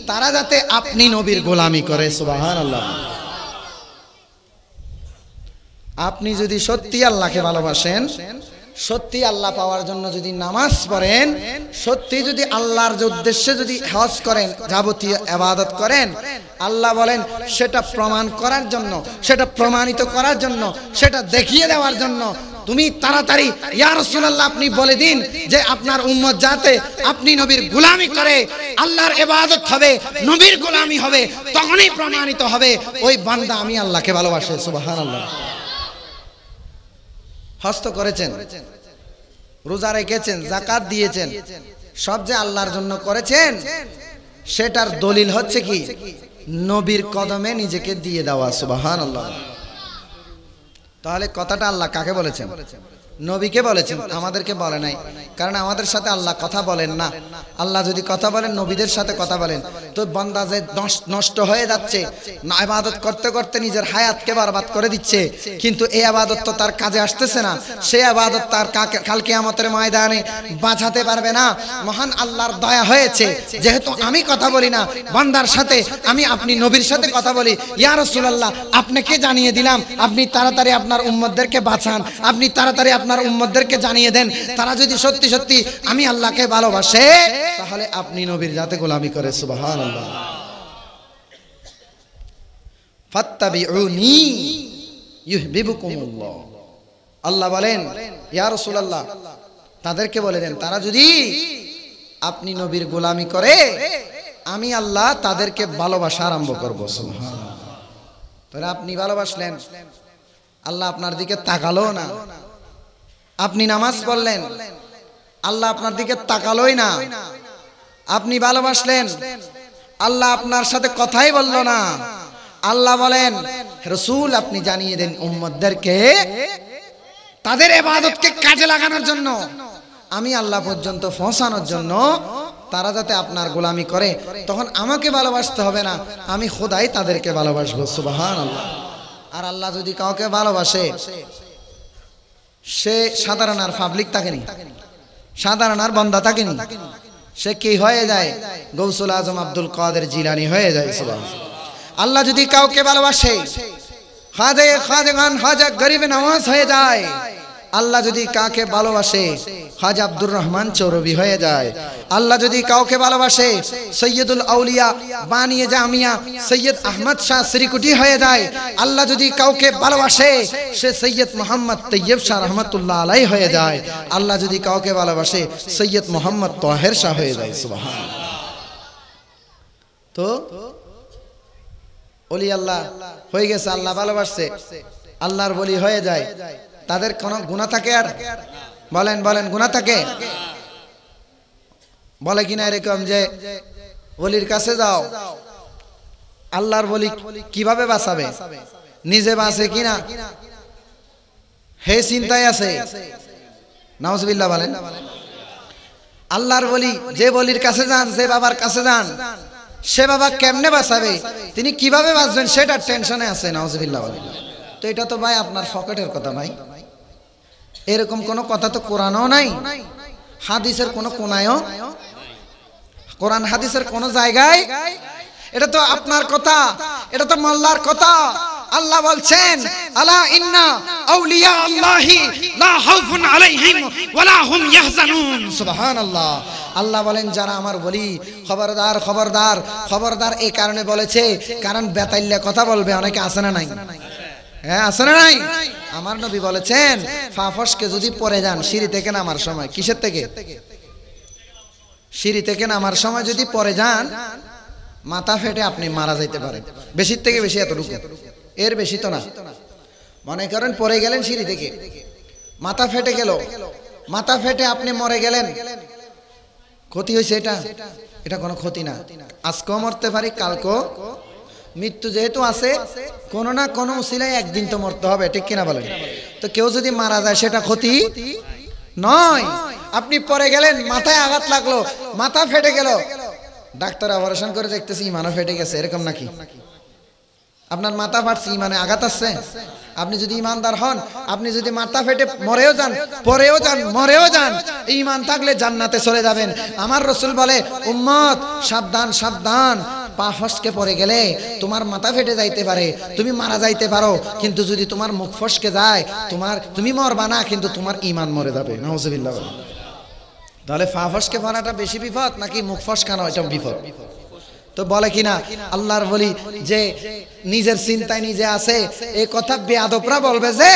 তারা যাতে আপনি নবীর গোলামি করে সুবহানাল্লাহ আপনি যদি সত্যি আল্লাহকে ভালোবাসেন সত্যি আল্লাহ পাওয়ার জন্য যদি নামাজ পড়েন সত্যি যদি আল্লাহর যে উদ্দেশ্যে যদি হজ করেন যাবতীয় আবাদত করেন আল্লাহ বলেন সেটা প্রমাণ করার জন্য সেটা প্রমাণিত করার জন্য সেটা দেখিয়ে দেওয়ার জন্য তুমি তাড়াতাড়ি ইয়া রাসূলুল্লাহ আপনি বলে দিন যে আপনার উম্মত যাতে আপনি নবীর গোলামি করে আল্লাহর ইবাদত হবে নবীর গোলামি হবে তখনই প্রমাণিত হবে ওই বান্দা আমি আল্লাহকে ভালোবাসে সুবহানাল্লাহ হস্ত করেছেন রোজা রেখেছেন জাকাত দিয়েছেন সব যে আল্লাহর জন্য করেছেন সেটার দলিল হচ্ছে কি নবীর কদমে নিজেকে দিয়ে দেওয়া সুবাহান আল্লাহ তাহলে কথাটা আল্লাহ কাকে বলেছেন নবীকে বলেছেন আমাদেরকে বলে নাই কারণ আমাদের সাথে আল্লাহ কথা বলেন না আল্লাহ যদি কথা বলেন নবীদের সাথে কথা বলেন তো বান্দা যে নষ্ট হয়ে যাচ্ছে আবাদত করতে করতে নিজের হায়াতকে বরবাদ করে দিচ্ছে কিন্তু এই আবাদত তো তার কাজে আসতেছে না সে আবাদত তার কালকে আমাদের ময়দানে বাঁচাতে পারবে না মহান আল্লাহর দয়া হয়েছে যেহেতু আমি কথা বলি না বন্দার সাথে আমি আপনি নবীর সাথে কথা বলি ইয়ারসুল্লাহ আপনাকে জানিয়ে দিলাম আপনি তাড়াতাড়ি আপনার উম্মদদেরকে বাঁচান আপনি তাড়াতাড়ি আপনার উম্মদেরকে জানিয়ে দেন তারা যদি সত্যি সত্যি আমি আল্লাহকে ভালোবাসে তাহলে আপনি নবীর যাতে গোলামি করে সুবাহান আল্লাহ আল্লাহ বলেন ইয়া তাদেরকে বলে দেন তারা যদি আপনি নবীর গোলামি করে আমি আল্লাহ তাদেরকে ভালোবাসা আরম্ভ করব আপনি ভালোবাসলেন আল্লাহ আপনার দিকে তাকালো না আপনি নামাজ পড়লেন আল্লাহ আপনার দিকে তাকালোই না আপনি ভালোবাসলেন আল্লাহ আপনার সাথে কথাই বলল না আল্লাহ বলেন রসুল আপনি জানিয়ে দেন উম্মদদেরকে তাদের এবাদতকে কাজে লাগানোর জন্য আমি আল্লাহ পর্যন্ত ফসানোর জন্য তারা যাতে আপনার গোলামি করে তখন আমাকে ভালোবাসতে হবে না আমি খোদাই তাদেরকে ভালোবাসবো সুবাহান আল্লাহ আর আল্লাহ যদি কাউকে ভালোবাসে সে সাধারণ আর পাবলিক থাকেনি সাধারণ আর বন্ধা থাকেনি সে কি হয়ে যায় গৌসুল আজম আব্দুল কাদের জিলানি হয়ে যায় আল্লাহ যদি কাউকে ভালোবাসে খাদে খাদে গান হাজা গরিবে নামাজ হয়ে যায় আল্লাহ যদি কাকে ভালোবাসে হাজ আব্দুর রহমান চৌরবি হয়ে যায় আল্লাহ যদি কাউকে ভালোবাসে সৈয়দুল আউলিয়া বানিয়ে জামিয়া সৈয়দ আহমদ শাহ শ্রীকুটি হয়ে যায় আল্লাহ যদি কাউকে ভালোবাসে সে সৈয়দ মোহাম্মদ তৈয়ব শাহ রহমতুল্লাহ আলাই হয়ে যায় আল্লাহ যদি কাউকে ভালোবাসে সৈয়দ মোহাম্মদ তহের শাহ হয়ে যায় সুবাহ তো অলি আল্লাহ হয়ে গেছে আল্লাহ ভালোবাসছে আল্লাহর বলি হয়ে যায় তাদের কোনো গুণা থাকে আর বলেন বলেন গুণা থাকে বলে কিনা এরকম যে বলির কাছে যাও আল্লাহর বলি কিভাবে বাঁচাবে নিজে বাঁচে কিনা হে চিন্তায় আছে নাউজবিল্লা বলেন আল্লাহর বলি যে বলির কাছে যান যে বাবার কাছে যান সে বাবা কেমনে বাঁচাবে তিনি কিভাবে বাঁচবেন সেটার টেনশনে আছে নাউজবিল্লা বলেন তো এটা তো ভাই আপনার ফকেটের কথা ভাই এরকম কোন কথা তো কোরআনও নাই হাদিসের কোন কোনায়ও কোরআন হাদিসের কোন জায়গায় এটা তো আপনার কথা এটা তো মাল্লার কথা আল্লাহ বলছেন আলা ইন্না আউলিয়া আল্লাহি লা খাউফুন আলাইহিম ওয়ালা হুম ইয়াহজানুন সুবহানাল্লাহ আল্লাহ বলেন যারা আমার বলি খবরদার খবরদার খবরদার এই কারণে বলেছে কারণ বেতাইল্লা কথা বলবে অনেকে আসে না নাই হ্যাঁ, আমার নবী বলেছেন ফাফসকে যদি পরে যান সিঁড়ি থেকে নামার সময় কিসের থেকে সিঁড়ি থেকে নামার সময় যদি পরে যান মাথা ফেটে আপনি মারা যাইতে পারেন বেশির থেকে বেশি এতটুকু এর বেশি তো না মনে করেন পরে গেলেন সিঁড়ি থেকে মাথা ফেটে গেল মাথা ফেটে আপনি মরে গেলেন ক্ষতি হয়েছে এটা এটা কোনো ক্ষতি না আজকেও মরতে পারি কালকেও মৃত্যু যেহেতু আছে কোনো না কোনো উচিলায় একদিন তো মরতে হবে ঠিক কিনা বলেন তো কেউ যদি মারা যায় সেটা ক্ষতি নয় আপনি পরে গেলেন মাথায় আঘাত লাগলো মাথা ফেটে গেল ডাক্তার অপারেশন করে দেখতেছি ইমানও ফেটে গেছে এরকম নাকি আপনার মাথা ফাটছে ইমানে আঘাত আসছে আপনি যদি ইমানদার হন আপনি যদি মাথা ফেটে মরেও যান পরেও যান মরেও যান ইমান থাকলে জান্নাতে চলে যাবেন আমার রসুল বলে উম্মত সাবধান সাবধান পা ফসকে পড়ে গেলে তোমার মাথা ফেটে যাইতে পারে তুমি মারা যাইতে পারো কিন্তু যদি তোমার মুখ ফসকে যায় তোমার তুমি মরবা না কিন্তু তোমার ইমান মরে যাবে নজবিল্লা তাহলে ফা ফসকে পড়াটা বেশি বিপদ নাকি মুখ ফসকানো এটা বিপদ তো বলে কিনা আল্লাহর বলি যে নিজের চিন্তায় নিজে আছে এ কথা বেয়াদপরা বলবে যে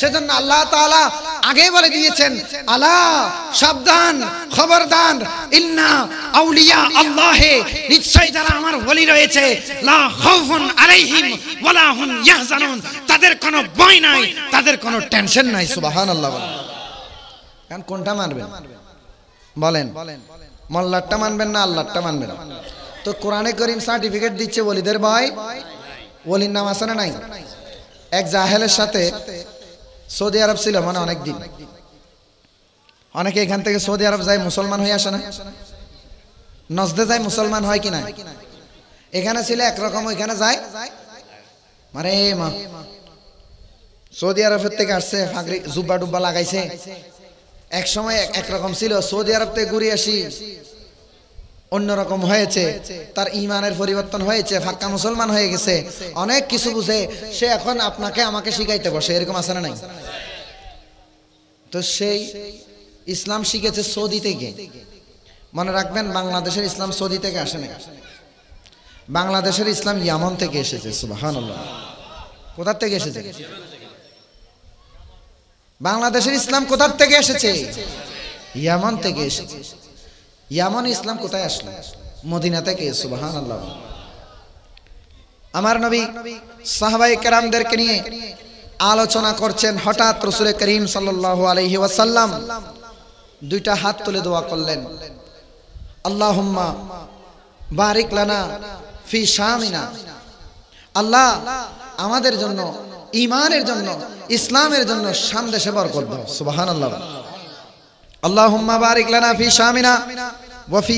সেজন্য আল্লাহ তালা আগে বলে দিয়েছেন আল্লাহ সাবধান খবরদান ইন্না আউলিয়া আল্লাহে নিশ্চয় যারা আমার বলি রয়েছে লা খাউফুন আলাইহিম ওয়ালা হুম ইয়াহজানুন তাদের কোনো ভয় নাই তাদের কোনো টেনশন নাই সুবহানাল্লাহ কারণ কোনটা মানবেন বলেন মল্লারটা মানবেন না আল্লাহটা মানবেন তো কোরআনে করিম সার্টিফিকেট দিচ্ছে ওলিদের ভাই ওলির নাম আসে না নাই এক জাহেলের সাথে সৌদি আরব ছিল মানে অনেক দিন অনেকে এখান থেকে সৌদি আরব যায় মুসলমান হয়ে আসে না নজদে যায় মুসলমান হয় কিনা এখানে ছিল একরকম ওইখানে যায় মানে সৌদি আরবের থেকে আসছে ফাঁকরি জুব্বা ডুব্বা লাগাইছে এক সময় একরকম ছিল সৌদি আরব থেকে ঘুরে আসি অন্যরকম হয়েছে তার ইমানের পরিবর্তন হয়েছে ফাক্কা মুসলমান হয়ে গেছে অনেক কিছু বুঝে সে এখন আপনাকে আমাকে শিখাইতে বসে এরকম আসে না নাই তো সেই ইসলাম শিখেছে সৌদি থেকে মনে রাখবেন বাংলাদেশের ইসলাম সৌদি থেকে আসে না বাংলাদেশের ইসলাম ইয়ামন থেকে এসেছে সুবাহান কোথার থেকে এসেছে বাংলাদেশের ইসলাম কোথার থেকে এসেছে ইয়ামন থেকে এসেছে ইয়ামন ইসলাম কোথায় আসলো মদিনা থেকে সুবাহান আল্লাহ আমার নবী সাহবাই কেরামদেরকে নিয়ে আলোচনা করছেন হঠাৎ রসুল করিম সাল্লাহ আলহি ওয়াসাল্লাম দুইটা হাত তুলে দোয়া করলেন আল্লাহ বারিক লানা ফি শামিনা আল্লাহ আমাদের জন্য ইমানের জন্য ইসলামের জন্য সামদেশে বর করবো সুবাহান আল্লাহ আল্লাহুম্মা বারিক লানা ফি শামিনা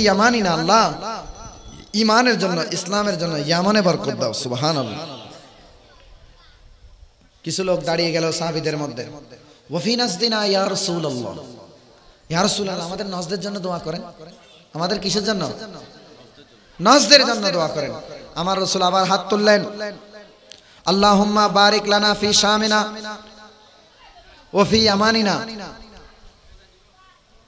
ইয়ামানিনা আল্লাহ ইমানের জন্য ইসলামের জন্য ইয়ামানে বরকত দাও সুবহানাল্লাহ কিছু লোক দাঁড়িয়ে গেল সাহাবীদের মধ্যে ওয়াফি নাসদিনা ইয়া রাসূলুল্লাহ ইয়া রাসূলুল্লাহ আমাদের নজদের জন্য দোয়া করেন আমাদের কিসের জন্য নজদের জন্য দোয়া করেন আমার রাসূল আবার হাত তুললেন আল্লাহুম্মা বারিক লানা ফি শামিনা ওয়া ইয়ামানিনা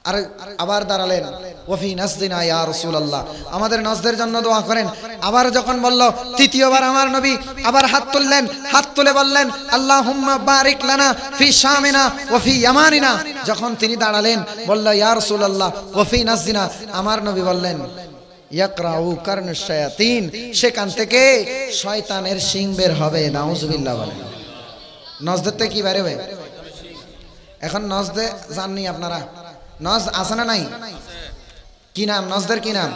আর আবার দাঁড়ালেন ওফি নাসদিনা ইয়া রাসূলুল্লাহ আমাদের নাজদের জন্য দোয়া করেন আবার যখন বলল তৃতীয়বার আমার নবী আবার হাত তুললেন হাত তুলে বললেন আল্লাহুম্মা বারিক লানা ফি শামিনা ওয়া ফি ইয়ামানিনা যখন তিনি দাঁড়ালেন বলল ইয়া রাসূলুল্লাহ ওফি নাসদিনা আমার নবী বললেন ইয়াকরাউ কারন শায়াতিন সেখান থেকে শয়তানের শিং বের হবে নাউজুবিল্লাহ বলেন নজদের কি বাইরে হবে এখন নজদে জাননি আপনারা নজ আছে না নাই কি নাম নজদের কি নাম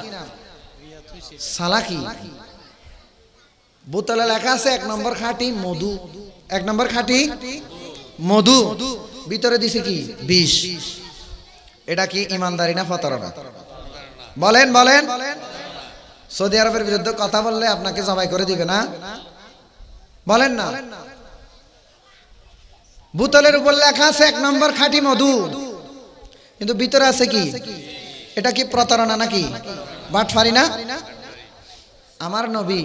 সালাকি বোতলে লেখা আছে এক নম্বর খাটি মধু এক নম্বর খাটি মধু ভিতরে দিছে কি বিষ এটা কি ইমানদারি না ফতরনা বলেন বলেন সৌদি আরবের বিরুদ্ধে কথা বললে আপনাকে জবাই করে দিবে না বলেন না বোতলের উপর লেখা আছে এক নম্বর খাটি মধু কিন্তু ভিতরে আছে কি এটা কি প্রতারণা নাকি বাটফারি না আমার নবী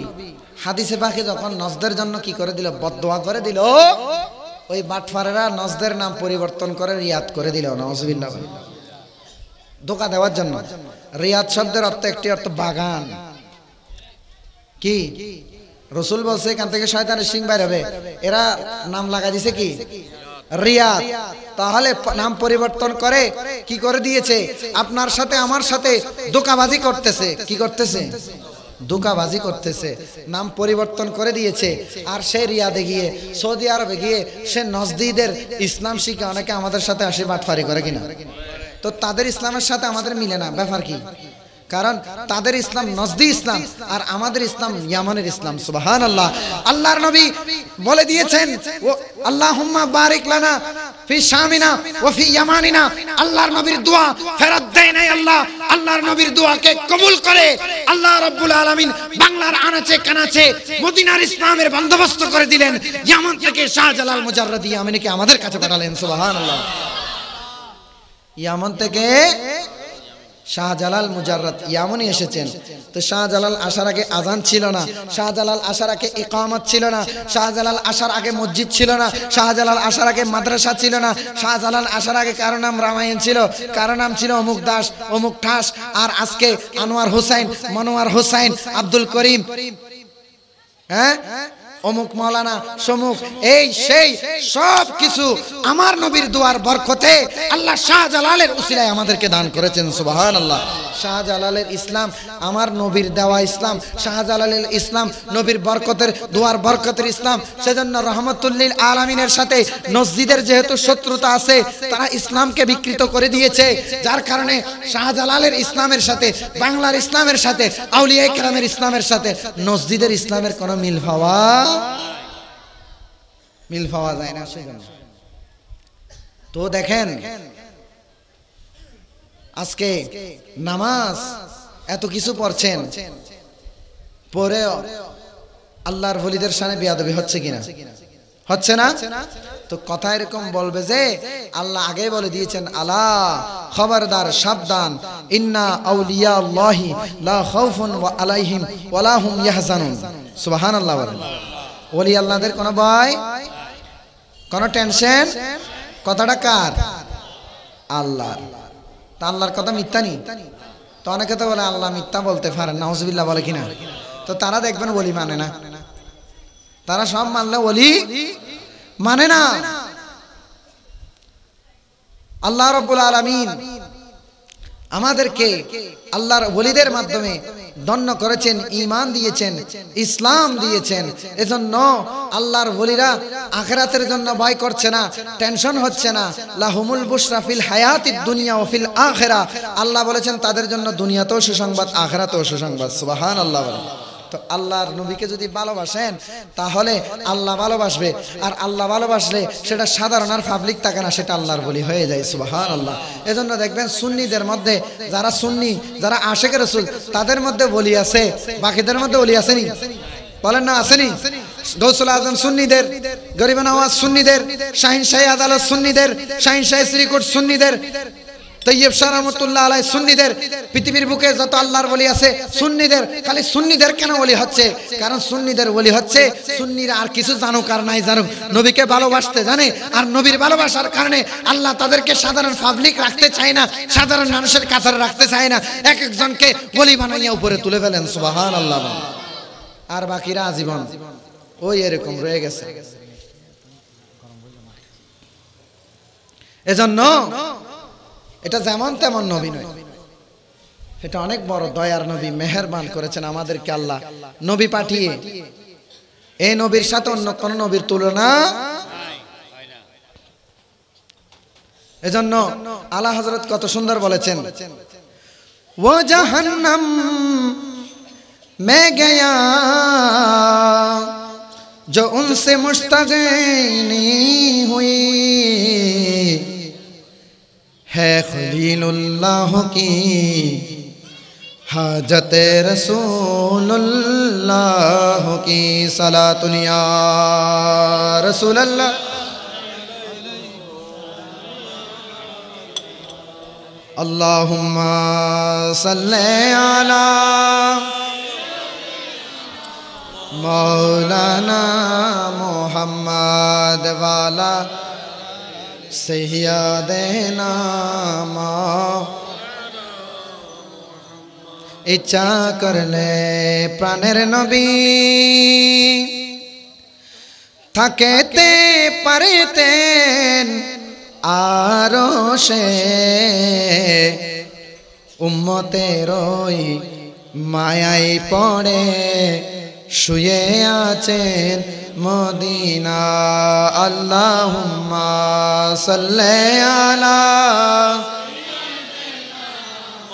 হাদিসে পাখি যখন নজদের জন্য কি করে দিল বদোয়া করে দিল ওই বাটফারেরা নজদের নাম পরিবর্তন করে রিয়াদ করে দিল নজবিল্লা ধোকা দেওয়ার জন্য রিয়াদ শব্দের অর্থ একটি অর্থ বাগান কি রসুল বলছে এখান থেকে শয়তানের সিং বাইর হবে এরা নাম লাগা দিছে কি রিয়াদ তাহলে নাম পরিবর্তন করে কি করে দিয়েছে আপনার সাথে আমার সাথে দোকাবাজি করতেছে কি করতেছে দোকাবাজি করতেছে নাম পরিবর্তন করে দিয়েছে আর সে রিয়াদে গিয়ে সৌদি আরবে গিয়ে সে নজদিদের ইসলাম শিখে অনেকে আমাদের সাথে আসে বাটফারি করে কিনা তো তাদের ইসলামের সাথে আমাদের মিলে না ব্যাপার কি কারণ তাদের ইসলাম নজদি ইসলাম আর আমাদের ইসলাম ইয়ামানের ইসলাম সুবাহান আল্লাহ আল্লাহর নবী বলে দিয়েছেন ও আল্লাহ বারিক লানা ফি শামিনা ও ফি ইয়ামানিনা আল্লাহর নবীর দোয়া ফেরত দেয় নাই আল্লাহ আল্লাহর নবীর দোয়াকে কবুল করে আল্লাহ আলামিন বাংলার আনাচে কানাচে মদিনার ইসলামের বন্দোবস্ত করে দিলেন ইয়ামান থেকে শাহজালাল মুজাররদি ইয়ামানিকে আমাদের কাছে পাঠালেন ইয়ামান থেকে শাহজালাল মুজাররত ইয়ামনি এসেছেন তো শাহজালাল আসার আগে আজান ছিল না শাহজালাল আসার আগে ইকামত ছিল না শাহজালাল আসার আগে মসজিদ ছিল না শাহজালাল আসার আগে মাদ্রাসা ছিল না শাহজালাল আসার আগে কারো নাম রামায়ণ ছিল কারো নাম ছিল অমুক দাস অমুক ঠাস আর আজকে আনোয়ার হোসাইন মনোয়ার হোসাইন আব্দুল করিম হ্যাঁ অমুক মৌলানা সমুখ এই সেই সব কিছু আমার নবীর দুয়ার বরকতে আল্লাহ শাহজালালের উসিলায় আমাদেরকে দান করেছেন সুবাহান আল্লাহ শাহজালালের ইসলাম আমার নবীর দেওয়া ইসলাম শাহজালালের ইসলাম নবীর বরকতের দুয়ার বরকতের ইসলাম সেজন্য রহমতুল্লিল আলমিনের সাথে নসজিদের যেহেতু শত্রুতা আছে তারা ইসলামকে বিকৃত করে দিয়েছে যার কারণে শাহজালালের ইসলামের সাথে বাংলার ইসলামের সাথে আউলিয়া ইসলামের ইসলামের সাথে নসজিদের ইসলামের কোনো মিল হওয়া মিল পাওয়া যায় না সেজন্য তো দেখেন আজকে নামাজ এত কিছু পড়ছেন পরে আল্লাহর হলিদের সামনে বিয়াদবি হচ্ছে কিনা হচ্ছে না তো কথা এরকম বলবে যে আল্লাহ আগে বলে দিয়েছেন আলা খবরদার সাবধান ইন্না আউলিয়া আল্লাহি লা খাউফুন ওয়া আলাইহিম ওয়া লা হুম ইয়াহজানুন সুবহানাল্লাহ ওয়া ওলি আল্লাহদের কোনো ভয় কোনো টেনশন কথাটা কার আল্লাহ তা আল্লাহর কথা মিথ্যা নি তো অনেকে তো বলে আল্লাহ মিথ্যা বলতে পারেন না হজবিল্লা বলে কিনা তো তারা দেখবেন বলি মানে না তারা সব মানলে বলি মানে না আল্লাহ রব্বুল আলমিন আমাদেরকে আল্লাহর বলিদের মাধ্যমে দণ্য করেছেন ইমান দিয়েছেন ইসলাম দিয়েছেন এজন্য আল্লাহর বলিরা আখরাতের জন্য ভয় করছে না টেনশন হচ্ছে না লাহুমুল বুশরাফিল হায়াত দুনিয়া ওফিল আখেরা আল্লাহ বলেছেন তাদের জন্য দুনিয়াতেও সুসংবাদ আখেরাতেও সুসংবাদ সুবাহান আল্লাহ বলেন তো আল্লাহর নবীকে যদি ভালোবাসেন তাহলে আল্লাহ ভালোবাসবে আর আল্লাহ ভালোবাসলে সেটা সাধারণ আর পাবলিক থাকে না সেটা আল্লাহর বলি হয়ে যায় সুবাহান আল্লাহ এজন্য দেখবেন সুন্নিদের মধ্যে যারা সুন্নি যারা আশেখ রসুল তাদের মধ্যে বলি আছে বাকিদের মধ্যে বলি আসেনি বলেন না আসেনি গৌসুল আজম সুন্নিদের গরিব নওয়াজ সুন্নিদের শাহিন শাহী আদালত সুন্নিদের শাহিন শাহী শ্রীকোট সুন্নিদের শাহ রহমতুল্লাহ আলাই সুন্নিদের পৃথিবীর বুকে যত আল্লাহর বলি আছে সুন্নিদের খালি সুন্নিদের কেন বলি হচ্ছে কারণ সুন্নিদের বলি হচ্ছে আর কিছু জানো আর নাই নবীকে ভালোবাসতে জানে আর নবীর ভালোবাসার কারণে আল্লাহ তাদেরকে সাধারণ পাবলিক রাখতে চায় না সাধারণ মানুষের কাতার রাখতে চায় না এক একজনকে বলি বানাইয়া উপরে তুলে ফেলেন সুবাহান আল্লাহ আর বাকিরা আজীবন ওই এরকম রয়ে গেছে এজন্য এটা যেমন তেমন নবী নয় এটা অনেক বড় দয়ার নবী মেহরবান করেছেন আমাদেরকে আল্লাহ নবী পাঠিয়ে এই নবীর সাথে অন্য কোন নবীর তুলনা এজন্য আলা হজরত কত সুন্দর বলেছেন ও জাহান্নাম মে গয়া যো উনসে मुश्तग হুই ہے خلیل اللہ کی حاجت رسول اللہ کی صلاة یا رسول اللہ اللہم صلی علی مولانا محمد والا সহিয়া देना ইচ্ছা করলে প্রাণের নবী থাকেতে পারেতেন আর সে উম্মতেরই মায়াই পড়ে শুয়ে আছেন মদিনা আল্লাহ সাল্লা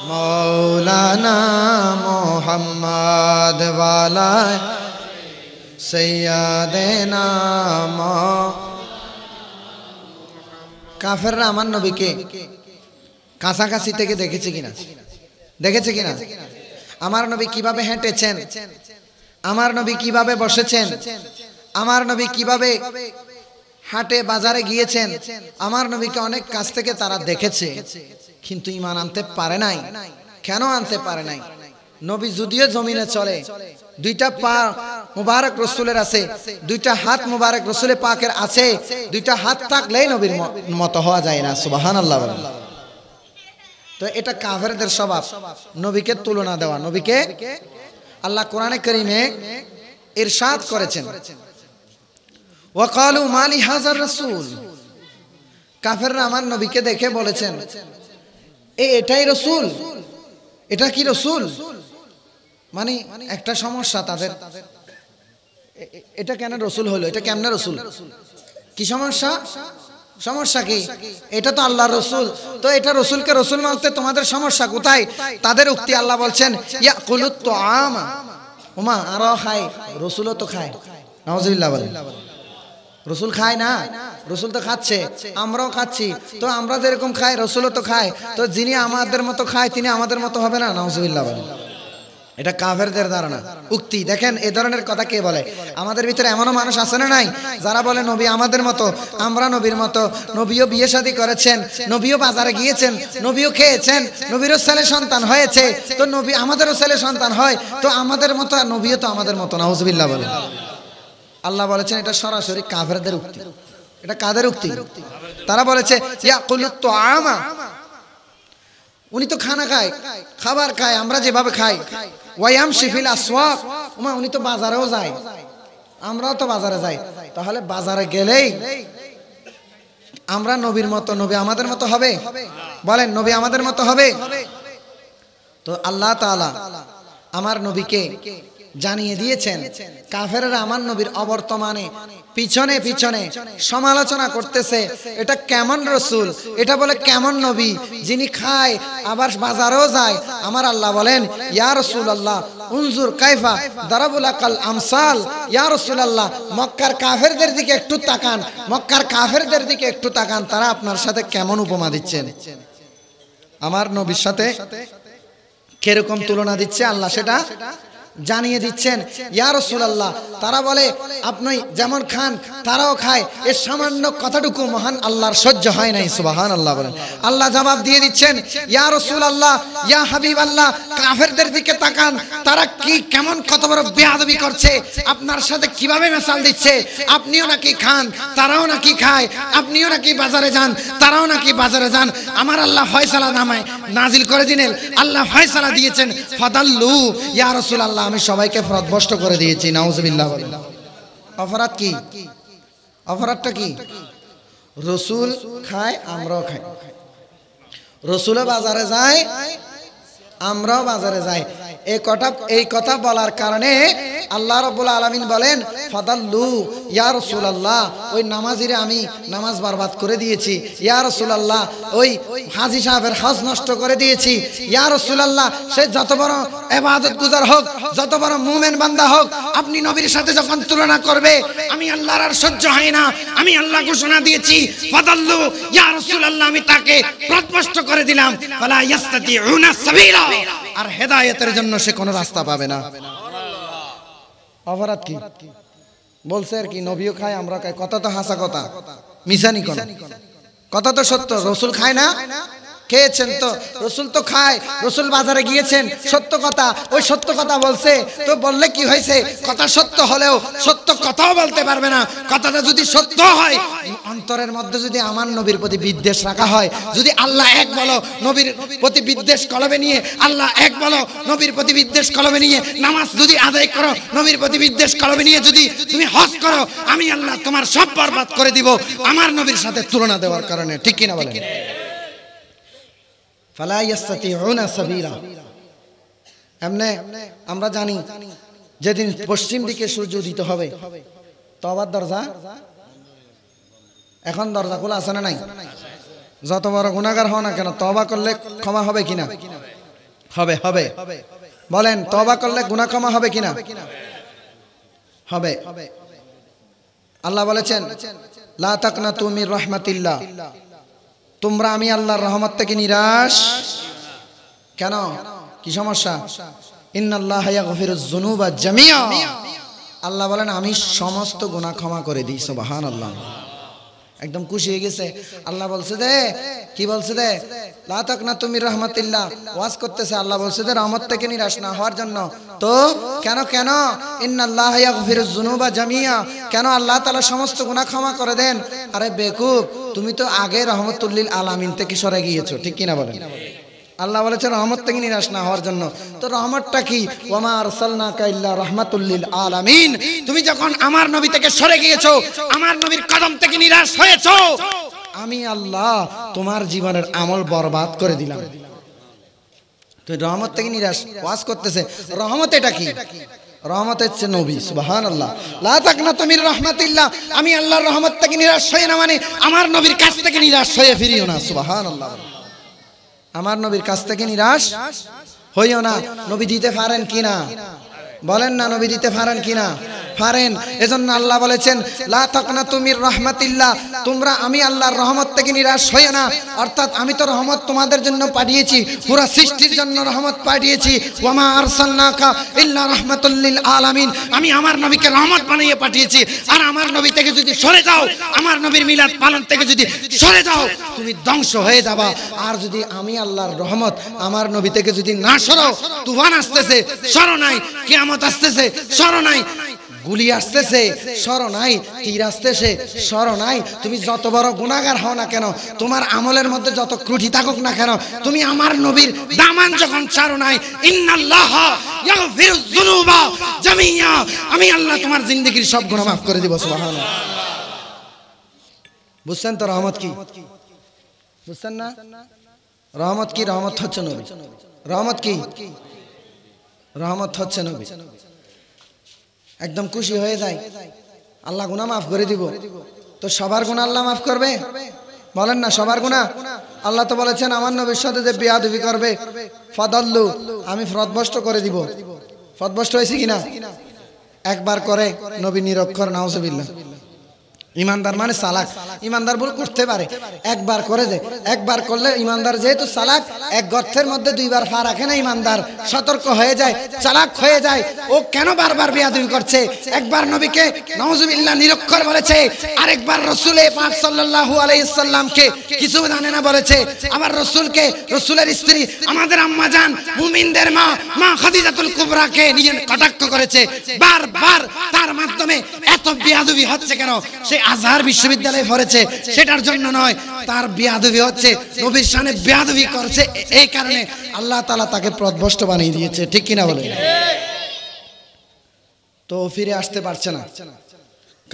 মৌলানা মোহাম্মদ ওয়ালা সৈয়াদেনা কাফেররা আমার নবীকে কাছাকাছি থেকে দেখেছে কিনা দেখেছে কিনা আমার নবী কিভাবে হেঁটেছেন আমার নবী কিভাবে বসেছেন আমার নবী কিভাবে হাটে বাজারে গিয়েছেন আমার নবীকে অনেক কাছ থেকে তারা দেখেছে কিন্তু ইমান আনতে পারে নাই কেন আনতে পারে নাই নবী যদিও জমিনে চলে দুইটা পা মুবারক রসুলের আছে দুইটা হাত মুবারক রসুলের পাকের আছে দুইটা হাত থাকলেই নবীর মত হওয়া যায় না সুবাহান আল্লাহ তো এটা কাফেরদের স্বভাব নবীকে তুলনা দেওয়া নবীকে আল্লাহ কোরআনে করিমে ইরশাদ করেছেন ওয়াকালু মালি হাজার রসুল কাফেররা আমার নবীকে দেখে বলেছেন এ এটাই রসুল এটা কি রসুল মানে একটা সমস্যা তাদের এটা কেন রসুল হলো এটা কেমনে রসুল কি সমস্যা সমস্যা কি এটা তো আল্লাহ রসুল তো এটা রসুলকে রসুল মানতে তোমাদের সমস্যা কোথায় তাদের উক্তি আল্লাহ বলছেন আরো খায় রসুলও তো খায় রসুল খায় না রসুল তো খাচ্ছে আমরাও খাচ্ছি তো আমরা যেরকম খাই রসুলও তো খায় তো যিনি আমাদের মতো খায় তিনি আমাদের মতো হবে না নওয়াজিল্লাহ বলে এটা কাফেরদের ধারণা উক্তি দেখেন এ ধরনের কথা কে বলে আমাদের ভিতরে এমনও মানুষ আছে না নাই যারা বলে নবী আমাদের মতো আমরা নবীর মতো নবীও বিয়ে শাদী করেছেন নবীও বাজারে গিয়েছেন নবীও খেয়েছেন নবীরও ছেলে সন্তান হয়েছে তো নবী আমাদেরও ছেলে সন্তান হয় তো আমাদের মতো আর নবীও তো আমাদের মতো নাউজবিল্লা বলে আল্লাহ বলেছেন এটা সরাসরি কাফেরদের উক্তি এটা কাদের উক্তি তারা বলেছে উনি তো খানা খায় খাবার খায় আমরা যেভাবে খাই ওয়াম শিফিল আসওয়াক উমা উনি তো বাজারেও যায় আমরাও তো বাজারে যাই তাহলে বাজারে গেলেই আমরা নবীর মতো নবী আমাদের মতো হবে বলেন নবী আমাদের মতো হবে তো আল্লাহ তালা আমার নবীকে জানিয়ে দিয়েছেন কাফেররা আমার নবীর অবর্তমানে পিছনে পিছনে সমালোচনা করতেছে এটা কেমন রসুল এটা বলে কেমন নবী যিনি খায় আবার বাজারও যায় আমার আল্লাহ বলেন ইয়া রসুল আল্লাহ উনজুর কাইফা দারাবুল আকাল আমসাল ইয়া রসুল আল্লাহ মক্কার কাফেরদের দিকে একটু তাকান মক্কার কাফেরদের দিকে একটু তাকান তারা আপনার সাথে কেমন উপমা দিচ্ছেন আমার নবীর সাথে কেরকম তুলনা দিচ্ছে আল্লাহ সেটা জানিয়ে দিচ্ছেন ইয়া রসুলাল্লাহ তারা বলে আপনি যেমন খান তারাও খায় এর সামান্য কথাটুকু মহান আল্লাহর সহ্য হয় নাই সুবাহান আল্লাহ বলেন আল্লাহ জবাব দিয়ে দিচ্ছেন ইয়া রসুল আল্লাহ ইয়া হাবিব আল্লাহ কাফেরদের দিকে তাকান তারা কি কেমন কত বড় বেয়াদবি করছে আপনার সাথে কিভাবে মেশাল দিচ্ছে আপনিও নাকি খান তারাও নাকি খায় আপনিও নাকি বাজারে যান তারাও নাকি বাজারে যান আমার আল্লাহ ফয়সালা নামায় নাজিল করে দিলেন আল্লাহ ফয়সালা দিয়েছেন ফাদাল্লু ইয়া রসুল আল্লাহ আল্লাহ আমি সবাইকে পথভ্রষ্ট করে দিয়েছি নাউজবিল্লাহ অপরাধ কি অপরাধটা কি রসুল খায় আমরাও খাই রসুলও বাজারে যায় আমরাও বাজারে যায় এই কথা বলার কারণে আল্লাহ রবুল্লা আলমিন বলেন ফাদাল্লু ইয়া রসুলাল্লাহ ওই নামাজিরে আমি নামাজ বারবাদ করে দিয়েছি ইয়া রসুলাল্লাহ ওই হাজি সাহেবের হজ নষ্ট করে দিয়েছি ইয়া রসুলাল্লাহ সে যত বড় এবাদত গুজার হোক যত বড় মোমেন বান্দা হোক আপনি নবীর সাথে যখন তুলনা করবে আমি আল্লাহর আর সহ্য হয় না আমি আল্লাহ ঘোষণা দিয়েছি ফাদাল্লু ইয়া রসুলাল্লাহ আমি তাকে প্রদভষ্ট করে দিলাম ফালা ইয়াস্তাতিউনা সাবিলা আর হেদায়েতের জন্য সে কোনো রাস্তা পাবে না অপরাধ কি বলছে আর কি নবীও খায় আমরা খাই কথা তো হাসা কথা মিশানি কথা তো সত্য রসুল খায় না খেয়েছেন তো রসুল তো খায় রসুল বাজারে গিয়েছেন সত্য কথা ওই সত্য কথা বলছে তো বললে কি হয়েছে কথা সত্য হলেও সত্য কথাও বলতে পারবে না কথাটা যদি সত্য হয় অন্তরের মধ্যে যদি আমার নবীর প্রতি বিদ্বেষ রাখা হয় যদি আল্লাহ এক বলো নবীর প্রতি বিদ্বেষ কলবে নিয়ে আল্লাহ এক বলো নবীর প্রতি বিদ্বেষ কলবে নিয়ে নামাজ যদি আদায় করো নবীর প্রতি বিদ্বেষ কলমে নিয়ে যদি তুমি হজ করো আমি আল্লাহ তোমার সব বরবাদ করে দিব আমার নবীর সাথে তুলনা দেওয়ার কারণে ঠিক কিনা বলেন আমরা জানি যেদিন পশ্চিম দিকে সূর্য উদিত হবে তো আবার দরজা এখন দরজা খোলা আছে না নাই যত বড় গুণাগার হওয়া না কেন তবা করলে ক্ষমা হবে কিনা হবে হবে বলেন তবা করলে গুণা ক্ষমা হবে কিনা হবে আল্লাহ বলেছেন লা তাকনা তুমির রহমাতিল্লাহ তোমরা আমি আল্লাহর রহমত থেকে নিরাশ কেন কি সমস্যা আল্লাহ বলেন আমি সমস্ত গুণা ক্ষমা করে দিই সোবাহান আল্লাহ একদম খুশি হয়ে গেছে আল্লাহ বলছে দে কি বলছে দে লাতক না তুমি রহমতিল্লাহ ওয়াজ করতেছে আল্লাহ বলছে দে রহমত থেকে নিরাশ না হওয়ার জন্য তো কেন কেন ইন্নাল্লাহুবা জামিয়া কেন আল্লাহ তালা সমস্ত গুণা ক্ষমা করে দেন আরে বেকুব তুমি তো আগে রহমতুল্লিল আলামিন থেকে সরে গিয়েছো ঠিক কিনা বলেন আল্লাহ বলেছে রহমত থেকে নিরাশ না হওয়ার জন্য তো রহমতটা কি ওমার সালনা কাইল্লা রহমাতুল্লিল আলামিন তুমি যখন আমার নবী থেকে সরে গিয়েছো আমার নবীর কদম থেকে নিরাশ হয়েছো আমি আল্লাহ তোমার জীবনের আমল বরবাদ করে দিলাম তুমি রহমত থেকে নিরাশ ওয়াজ করতেছে রহমত এটা কি রহমত হচ্ছে নবী সুবাহান আল্লাহ লাতাক না তুমি রহমাতিল্লাহ আমি আল্লাহর রহমত থেকে নিরাশ হয়ে না মানে আমার নবীর কাছ থেকে নিরাশ হয়ে ফিরিও না সুবাহান আল্লাহ আমার নবীর কাছ থেকে নিরাশ হইও না নবী দিতে পারেন কিনা বলেন না নবী দিতে পারেন কিনা পারেন এজন্য আল্লাহ বলেছেন লা তকনা তুমির রহমাতিল্লাহ তোমরা আমি আল্লাহর রহমত থেকে নিরাশ হয়ে না অর্থাৎ আমি তো রহমত তোমাদের জন্য পাঠিয়েছি পুরো সৃষ্টির জন্য রহমত পাঠিয়েছি ওমা আরসাল্লাকা ইল্লা রহমাতুল্লিল আলামিন আমি আমার নবীকে রহমত বানিয়ে পাঠিয়েছি আর আমার নবী থেকে যদি সরে যাও আমার নবীর মিলাদ পালন থেকে যদি সরে যাও তুমি ধ্বংস হয়ে যাবা আর যদি আমি আল্লাহর রহমত আমার নবী থেকে যদি না সরো তুফান আসতেছে সরো নাই কেয়ামত আসতেছে সরো নাই গুলি আসতেছে সর নাই তীর আসতেছে সর নাই তুমি যত বড় গুণাগার হও না কেন তোমার আমলের মধ্যে যত ক্রুটি থাকুক না কেন তুমি আমার নবীর দামান যখন ছাড়ো নাই ইন্নাল্লাহ যুনুবা জামিয়া আমি আল্লাহ তোমার জিন্দেগীর সব গুনাহ মাফ করে দিব সুবহানাল্লাহ বুঝছেন তো রহমত কি বুঝছেন না রহমত কি রহমত হচ্ছে নবী রহমত কি রহমত হচ্ছে নবী একদম খুশি হয়ে যায় আল্লাহ গুনা মাফ করে দিব তো সবার গুণা আল্লাহ মাফ করবে বলেন না সবার গুণা আল্লাহ তো বলেছেন আমার নবীর সাথে যে বিয়াদুবি করবে ফদল্লু আমি ফ্রদবষ্ট করে দিব ফদবষ্ট হয়েছে কিনা একবার করে নবী নিরক্ষর নাউজবিল্লা ইমানদার মানে সালাক ইমানদার ভুল করতে পারে একবার করে যে একবার করলে ইমানদার যেহেতু সালাক এক গর্থের মধ্যে দুইবার ফা রাখে না ইমানদার সতর্ক হয়ে যায় চালাক হয়ে যায় ও কেন বারবার বেয়াদুই করছে একবার নবীকে নওয়াজুবিল্লাহ নিরক্ষর বলেছে আরেকবার রসুলে পাক সাল্লাল্লাহু আলাইসাল্লামকে কিছু জানে না বলেছে আবার রসুলকে রসুলের স্ত্রী আমাদের আম্মা যান মুমিনদের মা মা খাদিজাতুল কুবরাকে নিয়ে কটাক্ষ করেছে বারবার তার মাধ্যমে এত বেয়াদুবি হচ্ছে কেন সে আজহার বিশ্ববিদ্যালয়ে পড়েছে সেটার জন্য নয় তার বেয়াদবি হচ্ছে নবীর সামনে বেয়াদবি করছে এই কারণে আল্লাহ তালা তাকে প্রদভষ্ট বানিয়ে দিয়েছে ঠিক কিনা বলে তো ফিরে আসতে পারছে না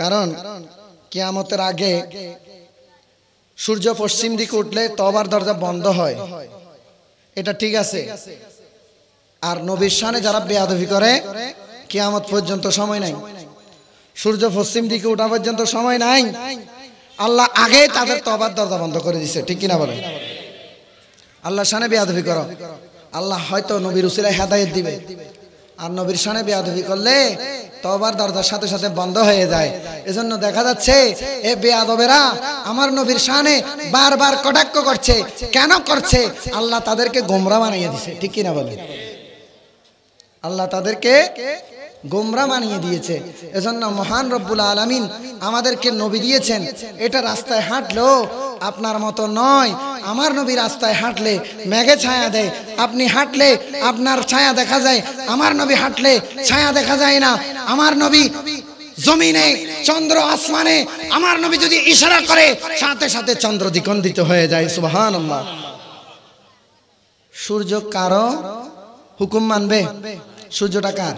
কারণ কিয়ামতের আগে সূর্য পশ্চিম দিকে উঠলে তবার দরজা বন্ধ হয় এটা ঠিক আছে আর নবীর সামনে যারা বেয়াদবি করে কিয়ামত পর্যন্ত সময় নাই সূর্য পশ্চিম দিকে ওঠা পর্যন্ত সময় নাই আল্লাহ আগে তাদের তবার দরজা বন্ধ করে দিছে ঠিক কিনা বলেন আল্লাহ সানে বেয়াদবি করো আল্লাহ হয়তো নবীর উসিরা হেদায়ত দিবে আর নবীর সানে বেয়াদবি করলে তবার দরজার সাথে সাথে বন্ধ হয়ে যায় এজন্য দেখা যাচ্ছে এ বেয়াদবেরা আমার নবীর সানে বারবার কটাক্ষ করছে কেন করছে আল্লাহ তাদেরকে গোমরা বানিয়ে দিছে ঠিক কিনা বলে আল্লাহ তাদেরকে গোমরা বানিয়ে দিয়েছে এজন্য মহান রব্বুল আলমিন আমাদেরকে নবী দিয়েছেন এটা রাস্তায় হাঁটলো আপনার মতো নয় আমার নবী রাস্তায় হাঁটলে মেঘে ছায়া দেয় আপনি হাঁটলে আপনার ছায়া দেখা যায় আমার নবী হাঁটলে ছায়া দেখা যায় না আমার নবী জমিনে চন্দ্র আসমানে আমার নবী যদি ইশারা করে সাথে সাথে চন্দ্র দ্বিকন্দিত হয়ে যায় সুবাহান সূর্য কারো হুকুম মানবে সূর্যটা কার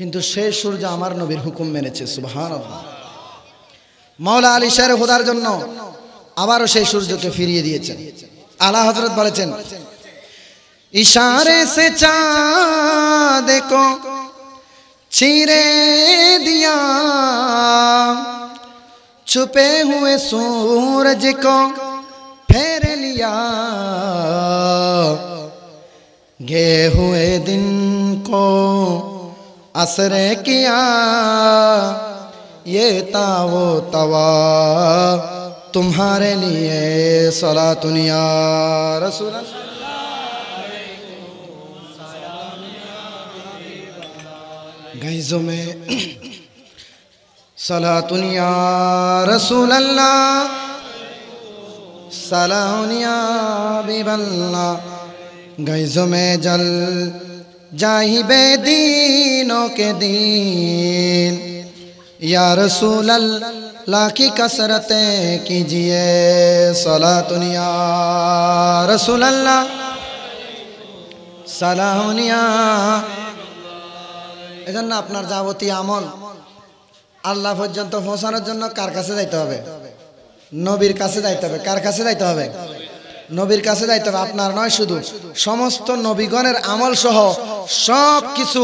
কিন্তু সে সূর্য আমার নবীর হুকুম মেনেছে সুবাহান মাওলা আলী শাহের হোদার জন্য আবারও সেই সূর্যকে ফিরিয়ে দিয়েছে আলা হজরত বলেছেন ইশারে সে চাঁদ কো ছিঁড়ে দিয়া ছুপে হুয়ে সুর যে ফের लिया गे हुए দিন को اثر کیا یہ تا وہ توا تمہارے لیے صلاة دنیا رسول اللہ گئیزوں میں صلاة دنیا رسول اللہ صلاة دنیا بیب اللہ گئیزوں میں جل যাইবে দিনকে দিন ইয়া রসুল লাখি কসরত কিজিয়ে সলাতুনিয়া রসুল আল্লাহ সালাহুনিয়া এজন্য আপনার যাবতীয় আমল আল্লাহ পর্যন্ত পৌঁছানোর জন্য কার কাছে যাইতে হবে নবীর কাছে যাইতে হবে কার কাছে যাইতে হবে নবীর কাছে যাইতে হবে আপনার নয় শুধু সমস্ত নবীগণের আমল সহ সব কিছু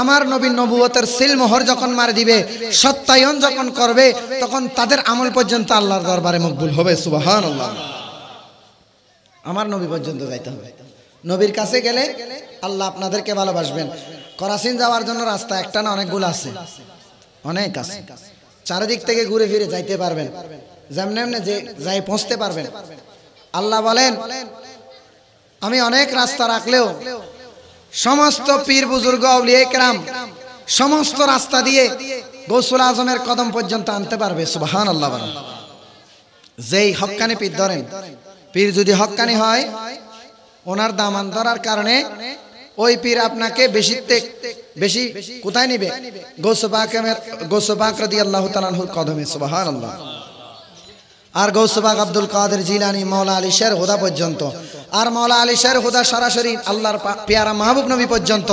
আমার নবীন নবুয়তের সিলমোহর যখন মার দিবে সত্যায়ন যখন করবে তখন তাদের আমল পর্যন্ত আল্লাহর দরবারে মকবুল হবে সুবাহান আল্লাহ আমার নবী পর্যন্ত যাইতে হবে নবীর কাছে গেলে আল্লাহ আপনাদেরকে ভালোবাসবেন করাসিন যাওয়ার জন্য রাস্তা একটা না অনেকগুলো আছে অনেক আছে চারিদিক থেকে ঘুরে ফিরে যাইতে পারবেন যেমন এমনি যে যাই পৌঁছতে পারবেন আল্লাহ বলেন আমি অনেক রাস্তা রাখলেও সমস্ত পীর বুজুর্গ একরাম সমস্ত রাস্তা দিয়ে গৌসুল আজমের কদম পর্যন্ত আনতে পারবে সুবাহান আল্লাহ বলেন যেই হকানি পীর ধরেন পীর যদি হকানি হয় ওনার দাম ধরার কারণে ওই পীর আপনাকে বেশি বেশি কোথায় নিবে গোসবাকের গোসবাক রদি আল্লাহ তালাহুর কদমে সুবাহান আল্লাহ আর গৌসবাগ আব্দুল কাদের জিলানি মৌলা আলী শের হুদা পর্যন্ত আর মৌলা আলী শের হুদা সরাসরি আল্লাহর পেয়ারা মাহবুব নবী পর্যন্ত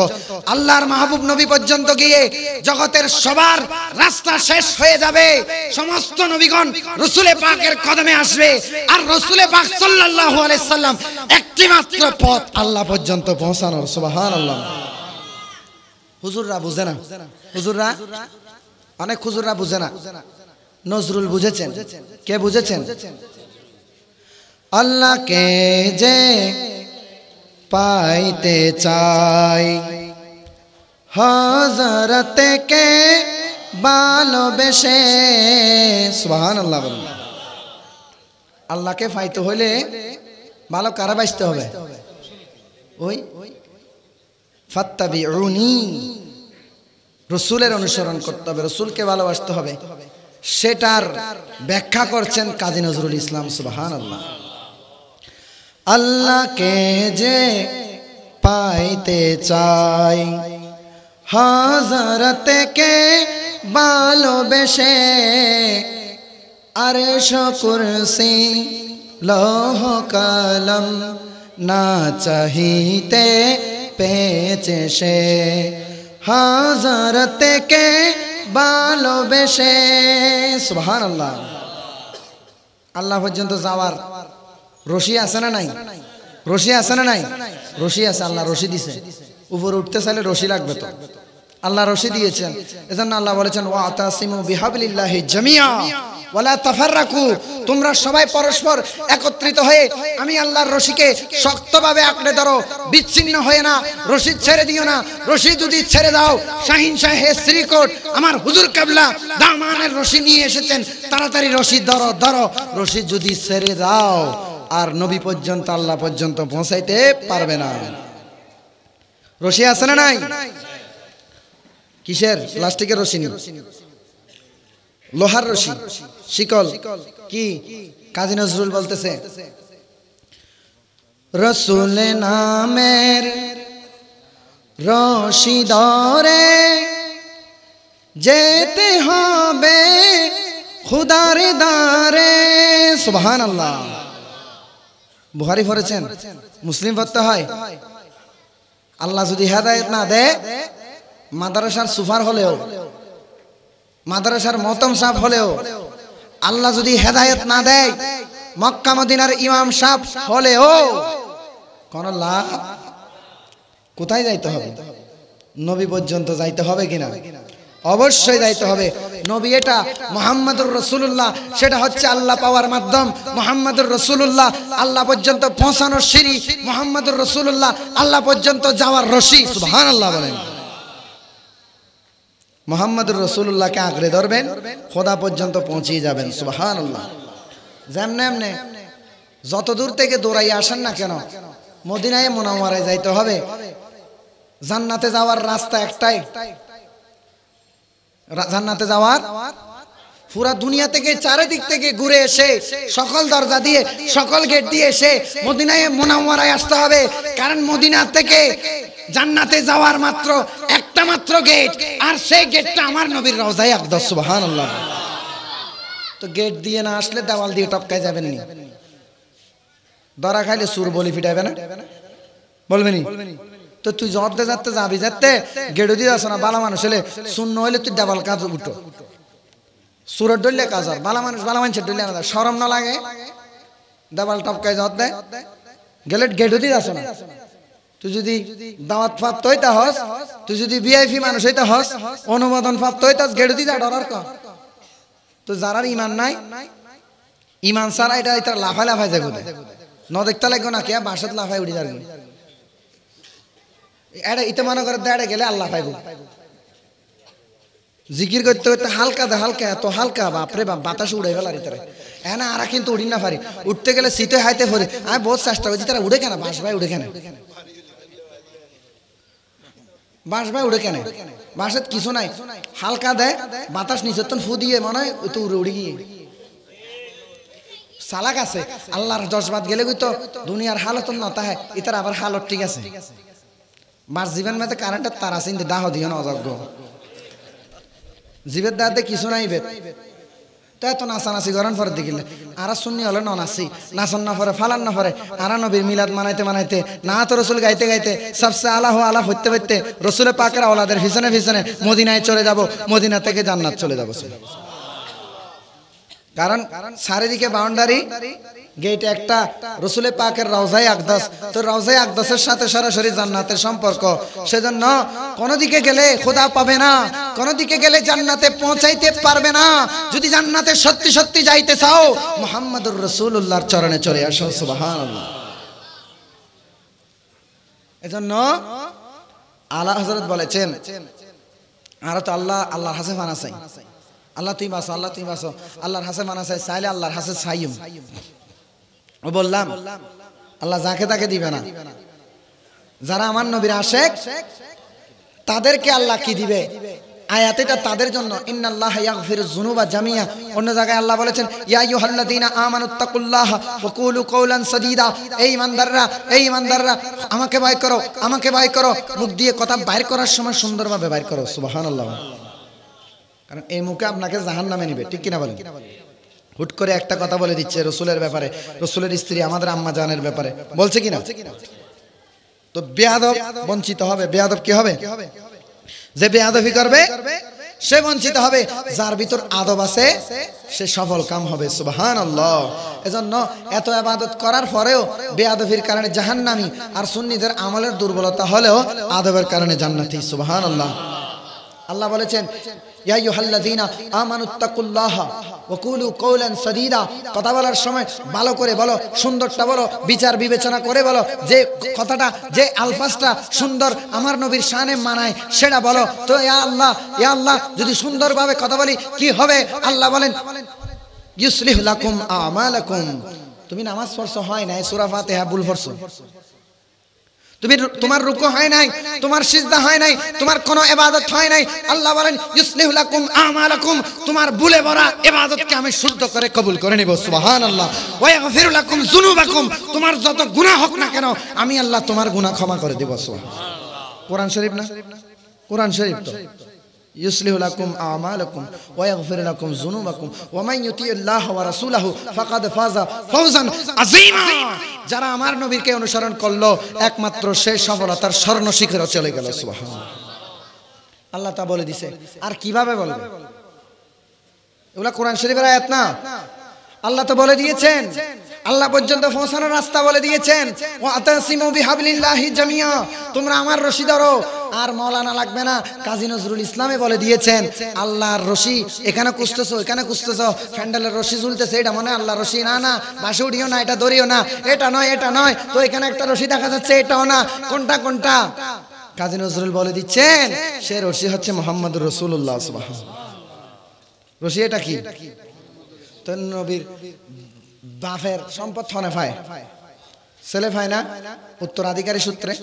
আল্লাহর মাহবুব নবী পর্যন্ত গিয়ে জগতের সবার রাস্তা শেষ হয়ে যাবে সমস্ত নবীগণ রসুলে পাকের কদমে আসবে আর রসুলে পাক সাল্লাল্লাহু আলাইহি সাল্লাম একটি মাত্র পথ আল্লাহ পর্যন্ত পৌঁছানোর সুবহানাল্লাহ হুজুররা বুঝে না হুজুররা অনেক হুজুররা বুঝে না নজরুল বুঝেছেন কে বুঝেছেন আল্লাহকে যে পাইতে চাই হজরতে কে বেশে সোহান আল্লাহ আল্লাহকে পাইতে হইলে ভালো কারা বাঁচতে হবে ওই ফাত্তাবি রুনি রসুলের অনুসরণ করতে হবে রসুলকে ভালোবাসতে হবে সেটার ব্যাখ্যা করছেন কাজী নজরুল ইসলাম সুবাহান আল্লাহ আল্লাহকে যে পাইতে চাই হাজারতে কে ভালোবেসে আরে শকুরসি লহ কলম না চাহিতে পেয়েছে সে হাজারতে কে ভালোবেসে সুহান আল্লাহ আল্লাহ পর্যন্ত যাওয়ার রশি আছে না নাই রশি আছে না নাই রশি আছে আল্লাহ রশি দিছে উপরে উঠতে চাইলে রশি লাগবে তো আল্লাহ রশি দিয়েছেন এজন্য আল্লাহ বলেছেন ওয়া আতাসিমু বিহাবিল্লাহি জামিয়া ওলা তফাররাকু তোমরা সবাই পরস্পর একত্রিত হয়ে আমি আল্লাহর রশিকে শক্তভাবে আঁকড়ে ধরো বিচ্ছিন্ন হয়ে না রশি ছেড়ে দিও না রশি যদি ছেড়ে দাও শাহিন শাহে শ্রীকোট আমার হুজুর কাবলা দামানের রশি নিয়ে এসেছেন তাড়াতাড়ি রশি ধরো ধরো রশি যদি ছেড়ে দাও আর নবী পর্যন্ত আল্লাহ পর্যন্ত পৌঁছাইতে পারবে না রশি আছে না নাই কিসের প্লাস্টিকের রশি নিয়ে লোহার রশি শিকল কি কাজী নজরুল বলতেছে রসুল নামের রশি দরে যেতে হবে খুদার দারে সুবহান আল্লাহ বুহারি পড়েছেন মুসলিম পড়তে হয় আল্লাহ যদি হেদায়ত না দেয় মাদারসার সুফার হলেও মাদ্রাসার মতম সাপ হলেও আল্লাহ যদি হেদায়ত না দেয় মক্কা মদিনার ইমাম সাপ হলেও কোন লাভ কোথায় যাইতে হবে নবী পর্যন্ত যাইতে হবে কিনা অবশ্যই যাইতে হবে নবী এটা মোহাম্মদুর রসুল্লাহ সেটা হচ্ছে আল্লাহ পাওয়ার মাধ্যম মোহাম্মদুর রসুল্লাহ আল্লাহ পর্যন্ত পৌঁছানোর সিঁড়ি মোহাম্মদুর রসুল্লাহ আল্লাহ পর্যন্ত যাওয়ার রশি সুহান আল্লাহ বলেন মোহাম্মদুর রসুল্লাহকে আঁকড়ে ধরবেন খোদা পর্যন্ত পৌঁছিয়ে যাবেন সুবাহান আল্লাহ যেমনে এমনে যত দূর থেকে দৌড়াই আসেন না কেন মদিনায় মোনামারে যাইতে হবে জান্নাতে যাওয়ার রাস্তা একটাই জান্নাতে যাওয়ার পুরা দুনিয়া থেকে চারিদিক থেকে ঘুরে এসে সকল দরজা দিয়ে সকল গেট দিয়ে এসে মদিনায় মোনামারায় আসতে হবে কারণ মদিনা থেকে জান্নাতে যাওয়ার মাত্র একটা মাত্র গেট আর সেই গেটটা আমার নবীর রওজায় আকদা সুবহানাল্লাহ তো গেট দিয়ে না আসলে দেওয়াল দিয়ে টপকায় যাবেন নি ধরা খাইলে সুর বলি ফিটাবে না বলবেনি তো তুই জর্দে যাতে যাবি যাতে গেড়ে দিয়ে যাস না বালা মানুষ হলে শূন্য হলে তুই দেওয়াল কাজ উঠো সুরের ডললে কাজ আর বালা মানুষ বালা মানুষের ডললে না সরম না লাগে দেওয়াল টপকায় জর্দে গেলে গেড়ে দিয়ে যাস না তুই যদি দাওয়াত প্রাপ্ত হইতা হস তুই যদি বিআইপি মানুষ হইতা হস অনুমোদন প্রাপ্ত হইতাস গেড়ে দি যা ডরার কর তো যারার ইমান নাই ইমান সারা এটা এটা লাফায় লাফায় যাবো ন দেখতে লাগবে না কে হ্যাঁ, বাসাত লাফায় উঠে যাবে এটা ইতে মনে করে দেড়ে গেলে আল্লাহ পাইব জিকির করতে করতে হালকা দে হালকা এত হালকা বাপরে বাপ বাতাস উড়ে গেল আর ইতারে হ্যাঁ না আরা কিন্তু উড়ি না পারি উঠতে গেলে শীতে হাইতে পরে আমি বহু চেষ্টা করছি তারা উড়ে কেনা বাস ভাই উড়ে কেনা বাঁশ ভাই উড়ে কেন বাঁশের কিছু নাই হালকা দেয় বাতাস নিচতন ফু দিয়ে মনে হয় ওই তো উড়ে উড়ে গিয়ে সালাক আছে আল্লাহর জজবাদ গেলে ওই তো দুনিয়ার হালত না তাহে এটার আবার হালত ঠিক আছে মার জীবন মেতে কারেন্টের তারা চিন্তা দাহ দিও না অযোগ্য জীবের দাঁড়াতে কিছু নাই বেদ তো এত নাচানাচি করেন পরে দেখিলে আর শুনি হলে ন নাচি নাচন না পরে ফালান না পরে আর নবীর মিলাদ মানাইতে মানাইতে না তো রসুল গাইতে গাইতে সবসে আলাহ আলা হইতে হইতে রসুলে পাকের ওলাদের ভিসনে ভিসনে মদিনায় চলে যাব মদিনা থেকে জান্নাত চলে যাবো কারণ কারণ চারিদিকে বাউন্ডারি গেট একটা রসুলে পাকের রওজাই আকদাস তো রওজাই আকদাসের সাথে সরাসরি জান্নাতের সম্পর্ক সেজন্য কোন দিকে গেলে খোদা পাবে না কোন দিকে গেলে জান্নাতে পৌঁছাইতে পারবে না যদি জান্নাতে সত্যি সত্যি যাইতে চাও মোহাম্মদুর রসুল্লাহর চরণে চলে আসো সুবাহান এজন্য আল্লাহ হজরত বলেছেন আর তো আল্লাহ আল্লাহর হাসে ফানাসাই আল্লাহ তুই বাসো আল্লাহ তুই বাসো আল্লাহর হাসে মানাসাই চাইলে আল্লাহর হাসে সাইম ও বললাম আল্লাহ যাকে তাকে দিবে না যারা আমার নবীর আসে তাদেরকে আল্লাহ কি দিবে আপনাকে জাহান তাদের জন্য আল্লাহ বলেছেন এই আমাকে করো আমাকে করো মুখ দিয়ে কথা বাইর করার সময় সুন্দরভাবে বাইর কারণ এই মুখে আপনাকে জাহান্নামে ঠিক কিনা বলেন হুট করে একটা কথা বলে দিচ্ছে রসুলের ব্যাপারে রসুলের স্ত্রী আমাদের আম্মা জানের ব্যাপারে বলছে কিনা তো বেয়াদব বঞ্চিত হবে বেয়াদব কি হবে যে বেয়াদবি করবে সে বঞ্চিত হবে যার ভিতর আদব আছে সে সফল কাম হবে সুবাহান আল্লাহ এজন্য এত আবাদত করার পরেও বেয়াদবির কারণে জাহান নামি আর সুন্নিদের আমলের দুর্বলতা হলেও আদবের কারণে জান্নাতি সুবাহান আল্লাহ আল্লাহ বলেছেন ইয়া কথা বলার সময় ভালো করে বলো সুন্দরটা বলো বিচার বিবেচনা করে বলো যে কথাটা যে আলফাজটা সুন্দর আমার নবীর শানে মানায় সেটা বলো তো ইয়া আল্লাহ ইয়া আল্লাহ যদি সুন্দরভাবে কথা বলি কি হবে আল্লাহ বলেন ইউসলিহ লাকুম আমালাকুম তুমি নামাজ পড়ছো হয় না সূরা ফাতিহা ভুল পড়ছো তুমি তোমার রুকু হয় নাই তোমার সিজদা হয় নাই তোমার কোনো এবাদত হয় নাই আল্লাহ বলেন ইসনেহুলাকুম আমালাকুম তোমার ভুলে ভরা এবাদতকে আমি শুদ্ধ করে কবুল করে নেব সুবহানাল্লাহ ওয়া ইয়াগফিরুলাকুম যুনুবাকুম তোমার যত গুনাহ হোক না কেন আমি আল্লাহ তোমার গুনাহ ক্ষমা করে দেব সুবহান আল্লাহ কোরআন শরীফ না কোরআন শরীফ তো يصلح لكم أعمالكم ويغفر لكم ذنوبكم ومن يطيع الله ورسوله فقد فاز فوزا عظيما যারা আমার নবীকে অনুসরণ করলো একমাত্র সেই সফলতার স্বর্ণ শিখরে চলে গেল আল্লাহ তা বলে দিছে আর কিভাবে বলবে এগুলা কোরআন শরীফের আয়াত না আল্লাহ তো বলে দিয়েছেন আল্লাহ পর্যন্ত পৌঁছানোর রাস্তা বলে দিয়েছেন জামিয়া তোমরা আমার রশি ধরো আর মৌলানা লাগবে না কাজী নজরুল ইসলামে বলে দিয়েছেন আল্লাহর রশি এখানে কুস্তেছ এখানে কুস্তেছ ফ্যান্ডেলের রশি ঝুলতেছে এটা মনে আল্লাহ রশি না না বাসে উঠিও না এটা ধরিও না এটা নয় এটা নয় তো এখানে একটা রশি দেখা যাচ্ছে এটাও না কোনটা কোনটা কাজী নজরুল বলে দিচ্ছেন সে রশি হচ্ছে মোহাম্মদ রসুল্লাহ রশি এটা কি তন্নবীর বাফের সম্পদ ফনে ফায় ছেলে ফায় না উত্তরাধিকারী সূত্রে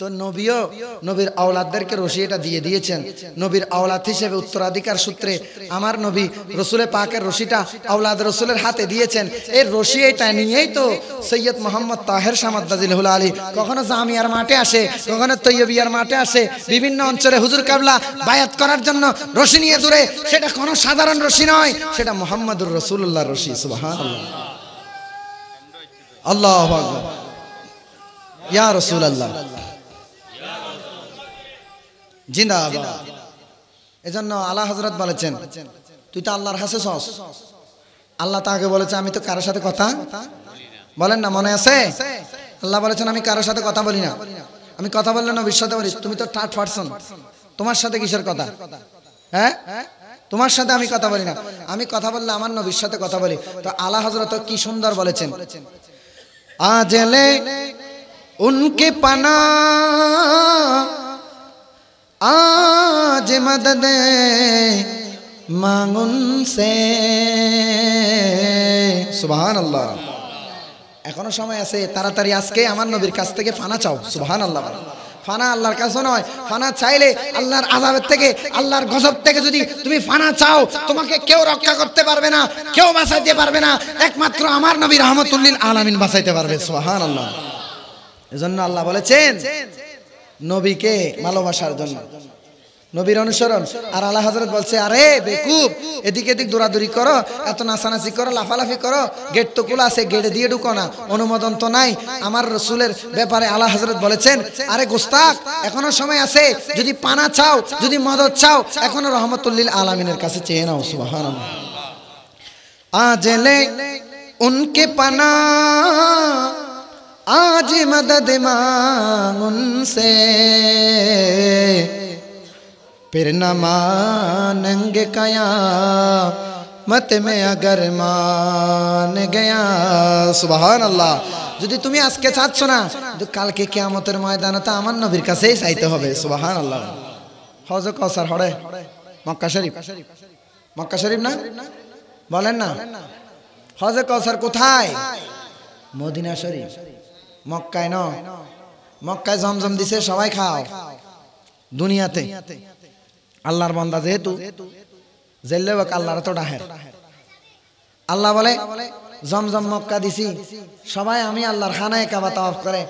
তো নবীও নবীর আওলাদদেরকে রশি এটা দিয়ে দিয়েছেন নবীর আওলাদ হিসেবে উত্তরাধিকার সূত্রে আমার নবী রসুলে পাকের রশিটা আওলাদ রসুলের হাতে দিয়েছেন এই রশি এটা নিয়েই তো সৈয়দ মোহাম্মদ তাহের সামাদ্দাজিলহুল আলী কখনো জামিয়ার মাঠে আসে কখনো তৈয়বিয়ার মাঠে আসে বিভিন্ন অঞ্চলে হুজুর কাবলা বায়াত করার জন্য রশি নিয়ে দূরে সেটা কোনো সাধারণ রশি নয় সেটা মোহাম্মদুর রসুল্লাহ রশি সুবাহ আল্লাহ ইয়া রসুল আল্লাহ এজন্য আল্লাহ হজরত বলেছেন তুই তো আল্লাহর হাসে সস আল্লাহ তাকে বলেছে আমি তো কারোর সাথে কথা বলেন না মনে আছে আল্লাহ বলেছেন আমি কারোর সাথে কথা বলি না আমি কথা বললে না বিশ্বাস বলি তুমি তো থার্ড পার্সন তোমার সাথে কিসের কথা হ্যাঁ তোমার সাথে আমি কথা বলি না আমি কথা বললে আমার নবীর সাথে কথা বলি তো আলা হজরত কি সুন্দর বলেছেন আজলে উনকে পানা आज मदद মাগুন সে সুবহান আল্লাহ এখনো সময় আছে তাড়াতাড়ি আজকে আমার নবীর কাছ থেকে ফানা চাও সুবহান আল্লাহ ফানা আল্লাহর কাছে নয় ফানা চাইলে আল্লাহর আজাবের থেকে আল্লাহর গজব থেকে যদি তুমি ফানা চাও তোমাকে কেউ রক্ষা করতে পারবে না কেউ বাঁচাইতে পারবে না একমাত্র আমার নবীর রহমতুল্লিল আলামিন বাঁচাইতে পারবে সুবহান আল্লাহ এজন্য আল্লাহ বলেছেন নবীকে ভালোবাসার জন্য নবীর অনুসরণ আর আল্লাহ হাজরত বলছে আরে বেকুব এদিকে এদিক দৌড়াদৌড়ি করো এত নাচানাচি করো লাফালাফি করো গেট তো খোলা আছে গেটে দিয়ে ঢুকো না অনুমোদন তো নাই আমার রসুলের ব্যাপারে আল্লাহ হাজরত বলেছেন আরে গোস্তাক এখনো সময় আছে যদি পানা চাও যদি মদত চাও এখনো রহমতুল্লিল আলমিনের কাছে চেয়ে নাও সুবাহ আজেলে উনকে পানা আজ মদদ मांग उनसे फिर न মত মে আগর মান গয়া সুবাহান আল্লাহ যদি তুমি আজকে চাচ্ছ না কালকে কেয়ামতের ময়দানে তো আমার নবীর কাছেই চাইতে হবে সুবাহান আল্লাহ হজ কসার হরে মক্কা শরীফ মক্কা শরীফ না বলেন না হজ কসার কোথায় মদিনা শরীফ মক্কায় ন মক্কায় জমজম দিছে সবাই খাও দুনিয়াতে আল্লাহর বন্দা যেহেতু জেললে আল্লাহর তো ডাহের আল্লাহ বলে জমজম মক্কা দিছি সবাই আমি আল্লাহর খানায় কাবা তাওয়াফ করে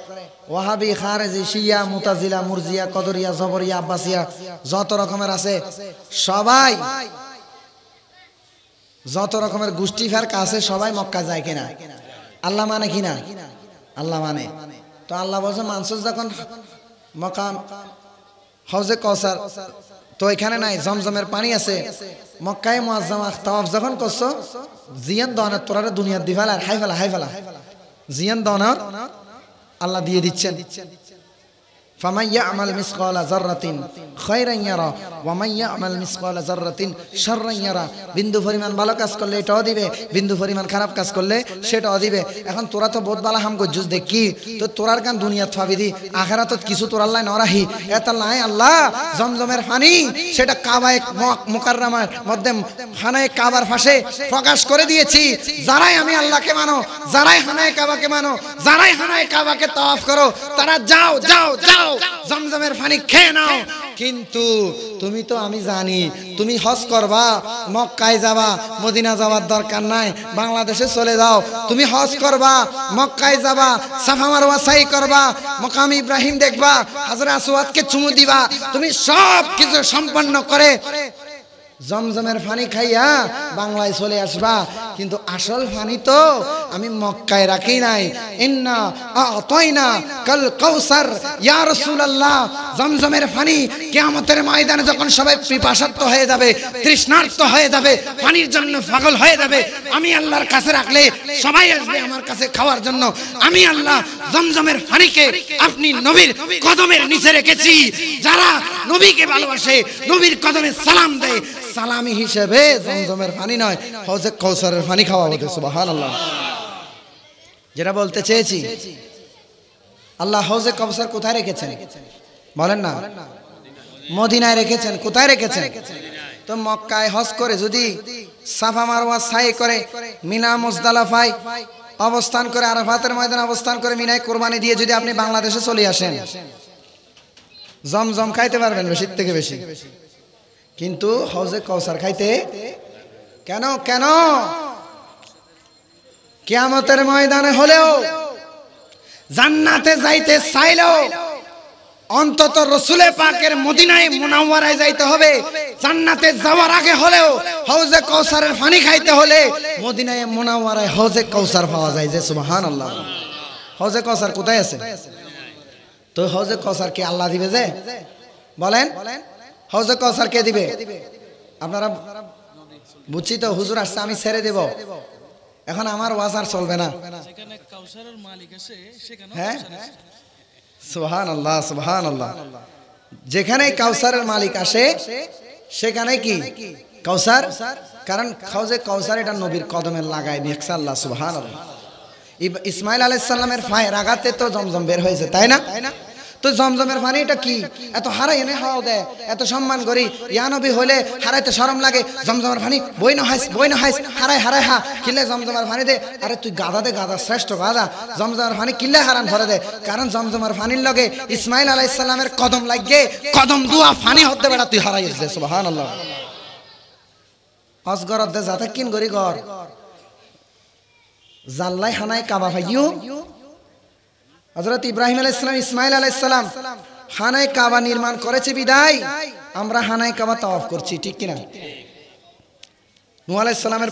ওয়াহাবি খারেজি শিয়া মুতাজিলা মুরজিয়া কদরিয়া জবরিয়া আব্বাসিয়া যত রকমের আছে সবাই যত রকমের গোষ্ঠী ফেরকা আছে সবাই মক্কা যায় কিনা আল্লাহ মানে কিনা আল্লাহ মানে তো আল্লাহ বলছে মানুষ যখন মকাম হজে কসার তো এখানে নাই জমজমের পানি আছে মক্কায় মোয়াজ্জামা তাওয়াফ যখন করছো জিয়ান দনের তোরারে দুনিয়ার দিফালা হাই ফেলা হাই ফেলা জিয়ান দনের আল্লাহ দিয়ে দিচ্ছেন বিন্দু পরিমাণ ভালো কাজ করলে এটাও দিবে বিন্দু পরিমাণ খারাপ কাজ করলে সেটাও দিবে এখন তোরা তো বোধ বালা হাম করছিস দেখি তো তোরার কান দুনিয়া ফাবি দি আখেরাতত কিছু তোরাল লাই নরাহি এটা লাই আল্লাহ জমজমের ফানি সেটা কাবায় মোকার মধ্যে হানায় কাবার ফাঁসে প্রকাশ করে দিয়েছি যারাই আমি আল্লাহকে মানো যারাই হানায় কাবাকে মানো যারাই হানায় কাবাকে তাওয়াফ করো তারা যাও যাও যাও যাও জমজমের পানি খেয়ে নাও কিন্তু তুমি তো আমি জানি তুমি হজ করবা মক্কায় যাবা মদিনা যাওয়ার দরকার নাই বাংলাদেশে চলে যাও তুমি হজ করবা মক্কায় যাবা সাফা মারোয়া সাই করবা মকাম ইব্রাহিম দেখবা হাজরা সুয়াদকে চুমু দিবা তুমি সব কিছু সম্পন্ন করে জমজমের ফানি খাইয়া বাংলায় চলে আসবা কিন্তু আসল ফানি তো আমি মক্কায় রাখি নাই ইন্না আতাইনা কাল কাউসার ইয়া রাসূলুল্লাহ জমজমের ফানি কিয়ামতের ময়দানে যখন সবাই পিপাসার্ত হয়ে যাবে তৃষ্ণার্ত হয়ে যাবে পানির জন্য পাগল হয়ে যাবে আমি আল্লাহর কাছে রাখলে সবাই আসবে আমার কাছে খাওয়ার জন্য আমি আল্লাহ জমজমের ফানিকে আপনি নবীর কদমের নিচে রেখেছি যারা নবীকে ভালোবাসে নবীর কদমে সালাম দেয় সালামি হিসেবে জমজমের পানি নয় হজে কৌসারের পানি খাওয়া হতে সুবাহান আল্লাহ যেটা বলতে চেয়েছি আল্লাহ হজে কৌসার কোথায় রেখেছেন বলেন না মদিনায় রেখেছেন কোথায় রেখেছেন তো মক্কায় হজ করে যদি সাফা মারোয়া সাই করে মিনা মুজদালাফাই অবস্থান করে আরাফাতের ময়দান অবস্থান করে মিনায় কোরবানি দিয়ে যদি আপনি বাংলাদেশে চলে আসেন জমজম খাইতে পারবেন বেশি থেকে বেশি কিন্তু হজে কৌসার খাইতে কেন কেন কেয়ামতের ময়দানে হলেও জান্নাতে যাইতে চাইলেও অন্তত রসুলে পাকের মদিনায় মোনাওয়ারায় যাইতে হবে জান্নাতে যাওয়ার আগে হলেও হৌজে কৌসারের ফানি খাইতে হলে মদিনায় মোনাওয়ারায় হৌজে কৌসার পাওয়া যায় যে সুবাহান আল্লাহ হৌজে কৌসার কোথায় আছে তো হৌজে কৌসার কি আল্লাহ দিবে যে বলেন বলেন হজ কসার কে দিবে আপনারা বুঝছি তো হুজুর আসছে আমি ছেড়ে দেব এখন আমার ওয়াজ আর চলবে না হ্যাঁ, হ্যাঁ। সুহান আল্লাহ সুহান আল্লাহ যেখানে কাউসারের মালিক আসে সেখানে কি কাউসার কারণ খাউজে কাউসার এটা নবীর কদমে লাগায় নিয়েছে সুহান আল্লাহ ইসমাইল আলাইসাল্লামের ফায়ের আঘাতে তো জমজম বের হয়েছে তাই না তাই না তো জমজমের পানি মানে এটা কি এত হারাই এনে হাওয়া দেয় এত সম্মান করি ইয়ানবি হলে হারাইতে সরম লাগে জমজমের পানি বই না হাইস বই না হাইস হারাই হারাই হা কিলে জমজমের পানি দে আরে তুই গাদা দে গাদা শ্রেষ্ঠ গাদা জমজমের পানি কিলে হারান ভরে দে কারণ জমজমের পানির লগে ইসমাইল আলাইহিস সালামের কদম লাগে কদম দুয়া পানি হতে বেড়া তুই হারাই দে সুবহানাল্লাহ অজগর দে যাতে কিন করি ঘর জাল্লাই হানাই কাবা ভাইও হজরত ইব্রাহিম আলাইসালাম ইসমাইল আলাইসালাম হানায় কাবা নির্মাণ করেছে বিদায় আমরা হানায় কাবা তাওয়াফ করছি ঠিক কিনা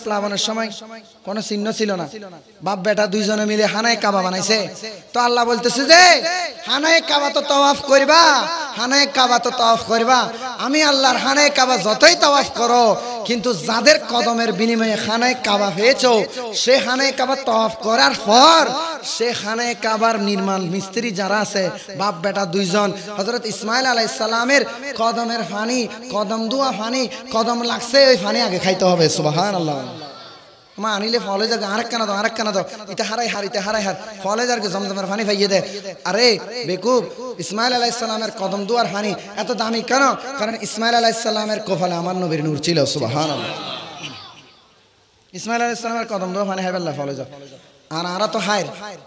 প্লাবনের সময় কোনো চিহ্ন ছিল না বাপ বেটা দুইজনে মিলে হানায় কাবা বানাইছে তো আল্লাহ বলতেছে যে হানায় কাবা তো তাওয়াফ করবা হানায় কাবা তো তাওয়াফ করবা আমি আল্লাহর হানায় কাবা যতই তাওয়াফ করো কিন্তু যাদের কদমের বিনিময়ে হানায় কাবা হয়েছে সে হানায় কাবা তাওয়াফ করার পর সে হানায় কাবার নির্মাণ মিস্ত্রি যারা আছে বাপ বেটা দুইজন হজরত ইসমাইল আলাই সালামের কদমের ফানি কদম দুয়া ফানি কদম লাগছে ওই ফানি আগে খাইতে হবে সুবাহ আল্লাহ মা আনিলে ফলে যাকে আরেক কানা দাও আরেক কানা দাও ইটা হারাই হার ইটা হারাই হার ফলে যাকে জমজমের পানি ফাইয়ে দে আরে বেকুব ইসমাইল আলাহ ইসলামের কদম দুয়ার হানি এত দামি কেন কারণ ইসমাইল আলাহ ইসলামের কোফালে আমার নবীর নূর ছিল সুবাহান ইসমাইল আলাহ ইসলামের কদম দুয়ার হানি হাইবাল্লাহ ফলে যাও আর আরা তো হায়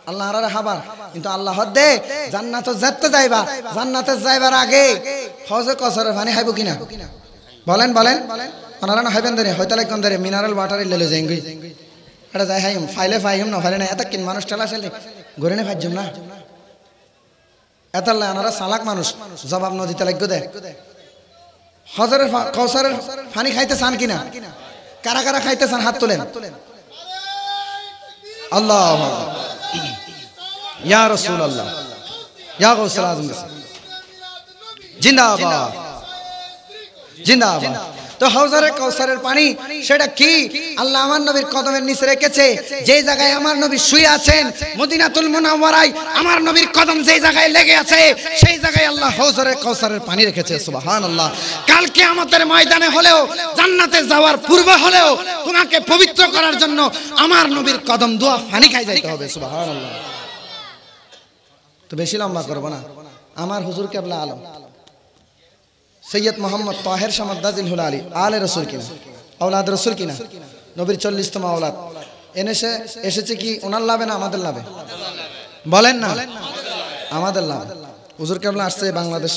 আল্লাহ আর হাবার কিন্তু আল্লাহ দে জান্নাত যেতে যাইবা জান্নাতে যাইবার আগে হজে কসরের পানি হাইব কিনা বলেন বলেন বলেন হয়তালে কোন ಹೊಯ್ತಲಕ್ಕೆ মিনারেল ওয়াটার ವಾಟರ್ ಇಲ್ಲಲ್ಲ গই এটা যাই হাইম ফাইলে ফাইম না ফাইলে না এত কিন মানুষ চলা সেলে ঘুরে নে ফাইজম না এত আনারা সালাক মানুষ জবাব নদীতে লাগগো দে হাজার কাউসার পানি খাইতে চান কিনা কারা কারা খাইতে চান হাত তুলেন আল্লাহ ইয়া রাসূলুল্লাহ আল্লাহ ইয়া গৌসাল আজম জিন্দাবাদ জিন্দাবাদ তো হাউজারে কৌসারের পানি সেটা কি আল্লাহ আমার নবীর কদমের নিচে রেখেছে যে জায়গায় আমার নবী শুয়ে আছেন মদিনাতুল মুনাওয়ারায় আমার নবীর কদম যে জায়গায় লেগে আছে সেই জায়গায় আল্লাহ হাউজারে কৌসারের পানি রেখেছে সুবহানাল্লাহ কালকে আমাদের ময়দানে হলেও জান্নাতে যাওয়ার পূর্বে হলেও তোমাকে পবিত্র করার জন্য আমার নবীর কদম দোয়া পানি খাই যাইতে হবে সুবহানাল্লাহ তো বেশি লম্বা করব না আমার হুজুর কেবলা আলম সৈয়দ মোহাম্মদ তাহের দাজিল হুল আলী আলে রসুল কিনা আউলাদ রসুল কিনা নবীর চল্লিশতম আওলাদ এনেছে এসেছে কি ওনার লাভে না আমাদের লাভে বলেন না আমাদের লাভ হুজুর কেমন আসছে বাংলাদেশ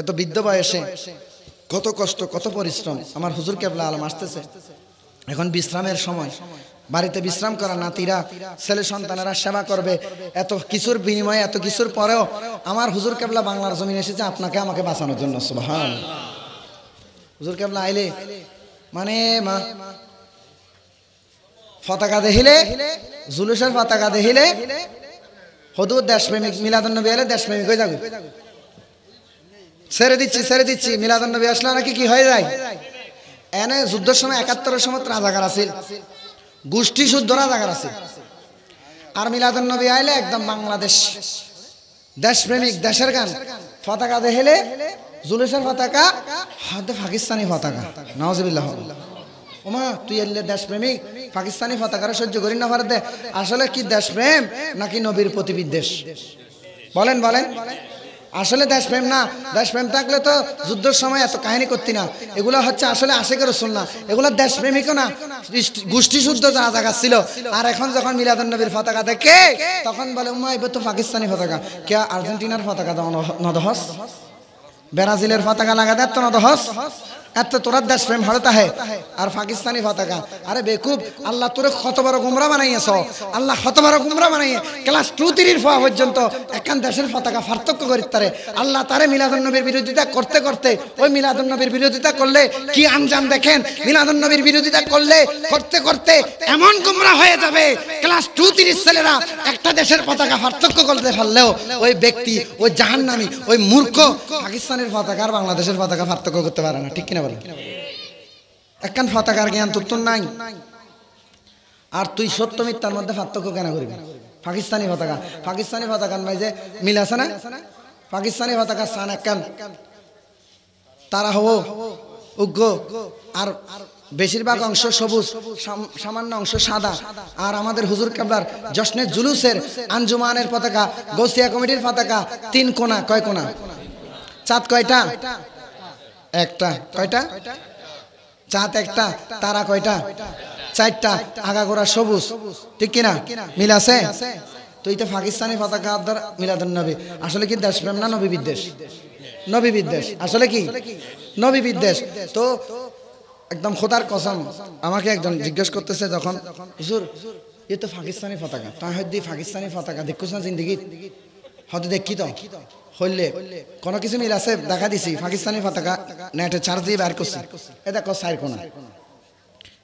এত বৃদ্ধ বয়সে কত কষ্ট কত পরিশ্রম আমার হুজুর কেবলা আলম আসতেছে এখন বিশ্রামের সময় বাড়িতে বিশ্রাম করা নাতিরা ছেলে সন্তানেরা সেবা করবে এত কিছুর বিনিময়ে এত কিছুর পরেও আমার হুজুর কেবলা বাংলার জমিন এসেছে আপনাকে আমাকে বাঁচানোর জন্য সুবাহান হুজুর কেবলা আইলে মানে মা পতাকা দেখিলে জুলুসের পতাকা দেখিলে হদু দেশপ্রেমিক মিলাদন্নবী এলে দেশপ্রেমিক হয়ে যাবে ছেড়ে দিচ্ছি ছেড়ে দিচ্ছি মিলাদন্নবী আসলে নাকি কি হয়ে যায় এনে যুদ্ধের সময় একাত্তরের সময় রাজাগার আছিল গোষ্ঠী শুদ্ধ রাজাগার আছিল আর মিলাদুল নবী আইলে একদম বাংলাদেশ দেশপ্রেমিক দেশের গান পতাকা দেখেলে জুলেশের পতাকা হাতে পাকিস্তানি পতাকা নওয়াজবিল্লাহ ওমা তুই এলে দেশপ্রেমিক পাকিস্তানি পতাকারা সহ্য করি না ভারতে আসলে কি দেশপ্রেম নাকি নবীর প্রতি বিদ্বেষ বলেন বলেন আসলে দেশপ্রেম না দেশপ্রেম থাকলে তো যুদ্ধের সময় এত কাহিনী করতি না এগুলো হচ্ছে আসলে আশেকের রসুল না এগুলো দেশপ্রেমিকও না গোষ্ঠী শুদ্ধ যারা জায়গা ছিল আর এখন যখন মিলাদন নবীর পতাকা দেখে তখন বলে উমা তো পাকিস্তানি পতাকা কে আর্জেন্টিনার পতাকা নদহস ব্রাজিলের পতাকা লাগা দেয় তো নদহস এত তোরার দেশ প্রেম আর পাকিস্তানি পতাকা আরে বেকুব আল্লাহ তোরে গুমরা আল্লাহ গুমরা বানাইয়ে ক্লাস টু থ্রির ফা পর্যন্ত একান দেশের পতাকা পার্থক্য করি তারে আল্লাহ তারে বিরোধিতা করতে করতে ওই বিরোধিতা করলে কি আঞ্জাম দেখেন বিরোধিতা করলে করতে করতে এমন গুমরা হয়ে যাবে ক্লাস টু থ্রির ছেলেরা একটা দেশের পতাকা পার্থক্য করতে পারলেও ওই ব্যক্তি ওই জাহান্নামি ওই মূর্খ পাকিস্তানের পতাকা আর বাংলাদেশের পতাকা পার্থক্য করতে পারে না ঠিক কিনা বলে একখান ফাতাকার জ্ঞান তোর তো নাই আর তুই সত্য মিথ্যার মধ্যে পার্থক্য কেন করবি পাকিস্তানি ফতাকা পাকিস্তানি ফতাকান ভাই যে মিল আছে না পাকিস্তানি ফতাকা সান একখান তারা হো উগ্র আর বেশিরভাগ অংশ সবুজ সামান্য অংশ সাদা আর আমাদের হুজুর কাবলার জশ্নের জুলুসের আঞ্জুমানের পতাকা গোসিয়া কমিটির পতাকা তিন কোনা কয় কোনা চাঁদ কয়টা একটা কয়টা চাঁদ একটা তারা কয়টা চারটা গোড়া সবুজ ঠিক কিনা মিল আছে তো এটা পাকিস্তানি পতাকা আদার নবী আসলে কি দেশ প্রেম না নবী বিদ্বেষ নবী বিদ্বেষ আসলে কি নবী বিদ্বেষ তো একদম খোদার কসম আমাকে একজন জিজ্ঞেস করতেছে যখন হুজুর এ তো পাকিস্তানি পতাকা তাহার দিয়ে পাকিস্তানি পতাকা দেখুস না জিন্দিগি হয়তো দেখি তো হইলে কোনো কিছু মিল আছে দেখা দিছি পাকিস্তানি পতাকা নেটে চার্জ দিয়ে বের করছি এটা কো সাইর কোনা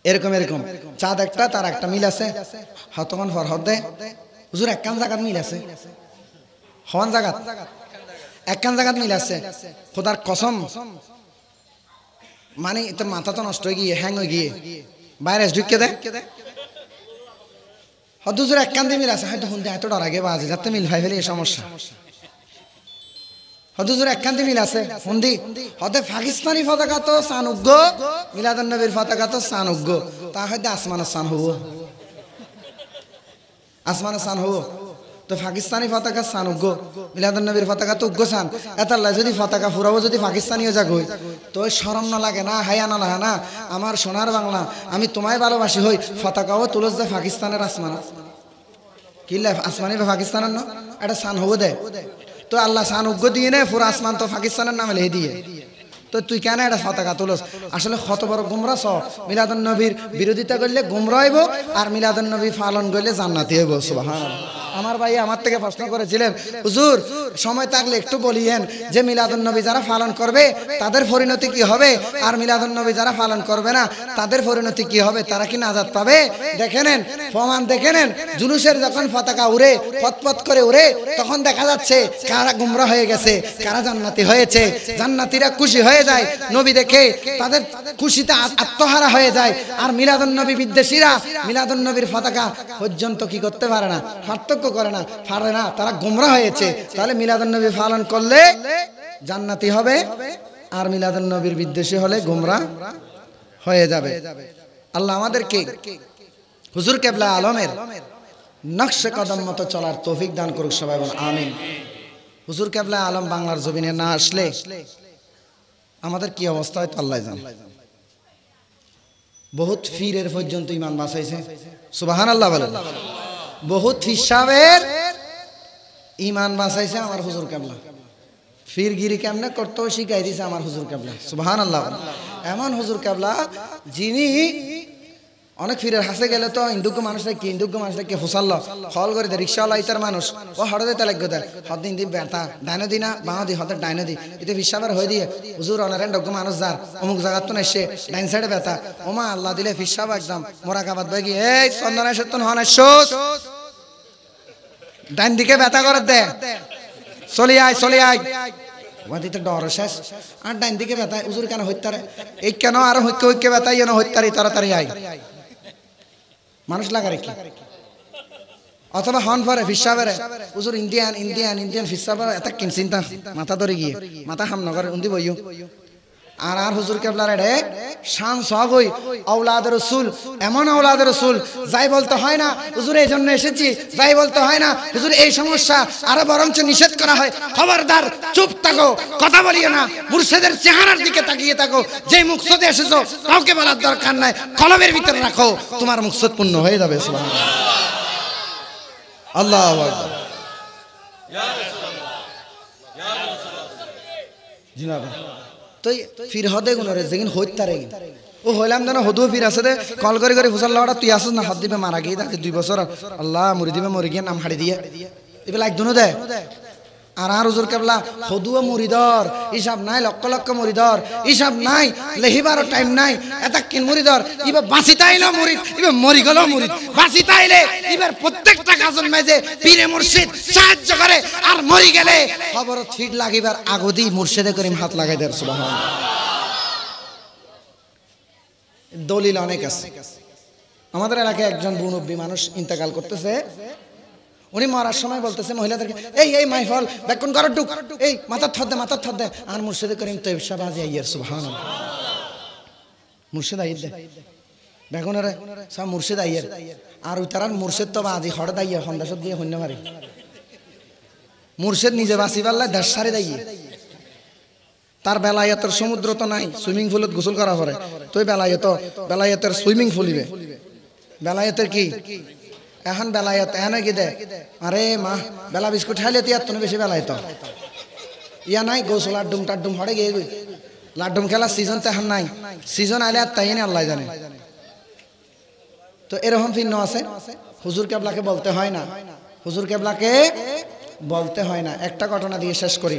এরকম এরকম চাঁদ একটা তার একটা মিল আছে হতমান ফরহদ দে হুজুর কান জায়গাত মিল আছে হওয়ান জায়গাত একখান জায়গাত মিল আছে খোদার কসম মানে তোর মাথা তো নষ্ট হয়ে গিয়ে হ্যাং হয়ে গিয়ে বাইরে ঢুকে দে হ্যাঁ, এক একখান দিয়ে মিল আছে হয়তো হুন্দে এত ডর আগে বাজে যাতে মিল ভাই ফেলে সমস্যা হদুজুর একখান্তি মিল আছে সন্ধি হতে পাকিস্তানি পতাকা তো সানুজ্ঞ মিলাদ নবীর পতাকা তো সানুজ্ঞ তা হয়তো আসমানের সান হব আসমানের সান হব তো পাকিস্তানি পতাকা সান উগ্র মিলাদুল নবীর পতাকা তো উগ্র সান এতাল্লা যদি ফতাকা ফুরাবো যদি পাকিস্তানিও যাগ হই তো সরম না লাগে না হায়া না লাগে না আমার সোনার বাংলা আমি তোমায় ভালোবাসি হই ফতাকাও তুলস যে পাকিস্তানের আসমান কিল্লা আসমানি বা পাকিস্তানের না এটা সান হবো দেয় তো আল্লাহ সানুজ্ঞ দিয়ে নেয় পুরো আসমান তো পাকিস্তানের নামে লিখে দিয়ে তো তুই কেন এটা পতাকা তুলস আসলে কত বড় গুমরা সব মিলাদুল নবীর বিরোধিতা করলে গুমরা হইব আর মিলাদুল নবী পালন করলে জান্নাতি হইব সুবাহান আমার ভাই আমার থেকে প্রশ্ন করেছিলেন হুজুর সময় থাকলে একটু বলিয়েন যে মিলাদুল নবী যারা পালন করবে তাদের পরিণতি কি হবে আর মিলাদুল নবী যারা পালন করবে না তাদের পরিণতি কি হবে তারা কি নাজাদ পাবে দেখে নেন প্রমাণ দেখে নেন জুলুসের যখন পতাকা উড়ে পথপথ করে উড়ে তখন দেখা যাচ্ছে কারা গুমরা হয়ে গেছে কারা জান্নাতি হয়েছে জান্নাতিরা খুশি হয়ে হয়ে যায় নবী দেখে তাদের খুশিতে আত্মহারা হয়ে যায় আর মিলাদুল নবী বিদ্বেষীরা মিলাদুল নবীর ফতাকা পর্যন্ত কি করতে পারে না পার্থক্য করে না পারে না তারা গোমরা হয়েছে তাহলে মিলাদুল নবী পালন করলে জান্নাতি হবে আর মিলাদুল নবীর বিদ্বেষী হলে গোমরা হয়ে যাবে আল্লাহ আমাদেরকে হুজুর কেবলা আলমের নকশে কদম মতো চলার তৌফিক দান করুক সবাই আমিন হুজুর কেবলা আলম বাংলার জমিনে না আসলে আমাদের কি অবস্থা হয় আল্লাহ জান বহুত ফিরের পর্যন্ত ইমান বাঁচাইছে সুবাহান আল্লাহ বলেন বহুত হিসাবের ইমান বাঁচাইছে আমার হুজুর কেমলা ফির গিরি কেমনে করতে শিখাই দিছে আমার হুজুর কেবলা সুবাহান আল্লাহ এমন হুজুর কেবলা যিনি অনেক ফিরের হাসে গেলে তো হিন্দুকে মানুষরা কি হিন্দুকে মানুষরা কি হুসাল্ল হল করে দেয় রিক্সাওয়ালা ইতার মানুষ ও হরদে তালাক গোদার হদ দিন দিন ব্যথা ডাইনো দি না বাঁ দি হতে ডাইনো দি এতে ফিসাবার হয়ে দিয়ে হুজুর অনেক ডগ্য মানুষ যার অমুক জায়গার তো নেশে ডাইন সাইডে বেতা ওমা আল্লাহ দিলে ফিসাব একদম মোরাকাবাদ ভাই কি এই চন্দনা সত্য হন ডাইন দিকে ব্যথা করে দে চলি আয় চলি আয় ডর শেষ আর ডাইন দিকে ব্যথায় উজুর কেন হইতারে এই কেন আর হইকে হইকে ব্যথায় ইয়ে হইতারে তাড়াতাড়ি আয় মানুষ লাগা রেখে অথবা হন ফরে ফিসা বেড়ে উজুর ইন্ডিয়ান ইন্ডিয়ান ইন্ডিয়ান ফিসা বেড়ে এত কিন চিন্তা মাথা ধরে গিয়ে মাথা হাম নগরে উন্দি বইও আর আর হুজুর আপনারা এক শান সহই ঔলাদ রসুল এমন ঔলাদ রসুল যাই বলতে হয় না হুজুর এই জন্য এসেছি যাই বলতে হয় না হুজুর এই সমস্যা আরো বরঞ্চ নিষেধ করা হয় খবরদার চুপ থাকো কথা বলিও না মুর্শেদের চেহারার দিকে তাকিয়ে থাকো যে মুকসদে এসেছো কাউকে বলার দরকার নাই কলমের ভিতরে রাখো তোমার মুকসদ পূর্ণ হয়ে যাবে আল্লাহ জিনাবা তুই ফির হদে গুণরে যেগিন হইতারে ও হইলাম জানো হদু ফির আছে দে কল করে করে হুসাল্লাহটা তুই আসছ না হাত দিবে মারা গিয়ে দুই বছর আল্লাহ মুড়ি দিবে মরি গিয়ে নাম হাড়ি দিয়া এবার লাইক দুনো দে আর আর হুজুর কেবলা হদুয়া মুড়িদর ইসাব নাই লক্ষ লক্ষ মুড়িদর ইসাব নাই লেহিবারও টাইম নাই এটা কিন মুড়িদর ইবার বাঁচিতাইলো মুড়িদ ইবার মরি গেল মুড়িদ বাঁচিতাইলে ইবার প্রত্যেকটা কাজের মাঝে পীরে মুর্শিদ সাহায্য করে আর মরি গেলে খবর ছিট লাগিবার আগদি মুর্শিদে করিম হাত লাগাই দেয় দলিল অনেক আছে আমাদের এলাকায় একজন বুনব্বী মানুষ ইন্তেকাল করতেছে উনি মরার সময় বলতেছে মহিলাদেরকে এই এই মাই ফল বেক্ষণ করো টুক এই মাথার থর দে মাথার থর দে আর মুর্শিদে করিম তো ইবসা বাজে ইয়ার সুবহান মুর্শিদ আইয়ের দে বেগুনের সব মুর্শিদ আইয়ের আর ওই তারার মুর্শিদ তো বাজি হড় দাইয়া সন্দেশ দিয়ে হন্য মারি মুর্শিদ নিজে বাঁচি পারলে দেশ সারি দাইয়ে তার বেলায়েতের সমুদ্র তো নাই সুইমিং পুলত গোসল করা পরে তো বেলায়েত বেলায়েতের সুইমিং পুলিবে বেলায়েতের কি এখন বেলায়ত এন কি দে আরে মা বেলা বিস্কুট খাইলে তো এত বেশি বেলায়ত ইয়া নাই গোসল লাড্ডুম টাড্ডুম হরে গিয়ে গই লাড্ডুম খেলার সিজন তো এখন নাই সিজন আইলে আর তাই আল্লাহ জানে তো এরকম চিহ্ন আছে হুজুর কেবলাকে বলতে হয় না হুজুর কেবলাকে বলতে হয় না একটা ঘটনা দিয়ে শেষ করি